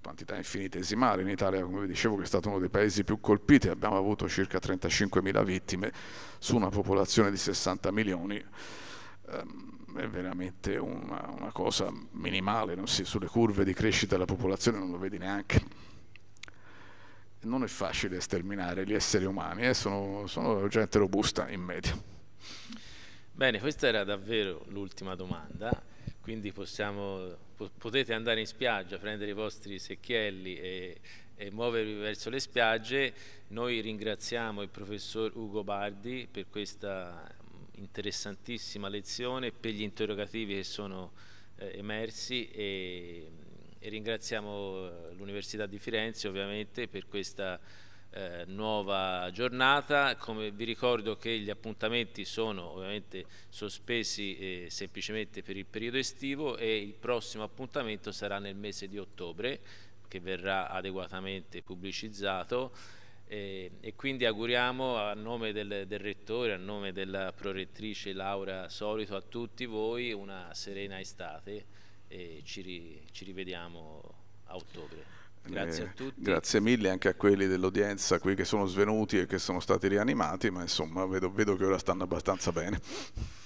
quantità infinitesimale in Italia, come vi dicevo, che è stato uno dei paesi più colpiti, abbiamo avuto circa 35.000 vittime su una popolazione di 60 milioni, um, è veramente una, una cosa minimale, si, sulle curve di crescita della popolazione non lo vedi neanche non è facile sterminare gli esseri umani, eh, sono, sono gente robusta in media.
Bene, questa era davvero l'ultima domanda, quindi possiamo, potete andare in spiaggia, prendere i vostri secchielli e, e muovervi verso le spiagge. Noi ringraziamo il professor Ugo Bardi per questa interessantissima lezione, per gli interrogativi che sono eh, emersi e e ringraziamo eh, l'Università di Firenze ovviamente per questa eh, nuova giornata. Come vi ricordo che gli appuntamenti sono ovviamente sospesi eh, semplicemente per il periodo estivo e il prossimo appuntamento sarà nel mese di ottobre che verrà adeguatamente pubblicizzato e quindi auguriamo a nome del, del Rettore, a nome della Prorettrice Laura Solito, a tutti voi una serena estate e ci, ri, ci rivediamo a ottobre. Eh, grazie a tutti. Grazie
mille anche a quelli dell'udienza qui che sono svenuti e che sono stati
rianimati, ma insomma vedo, vedo che ora stanno abbastanza bene.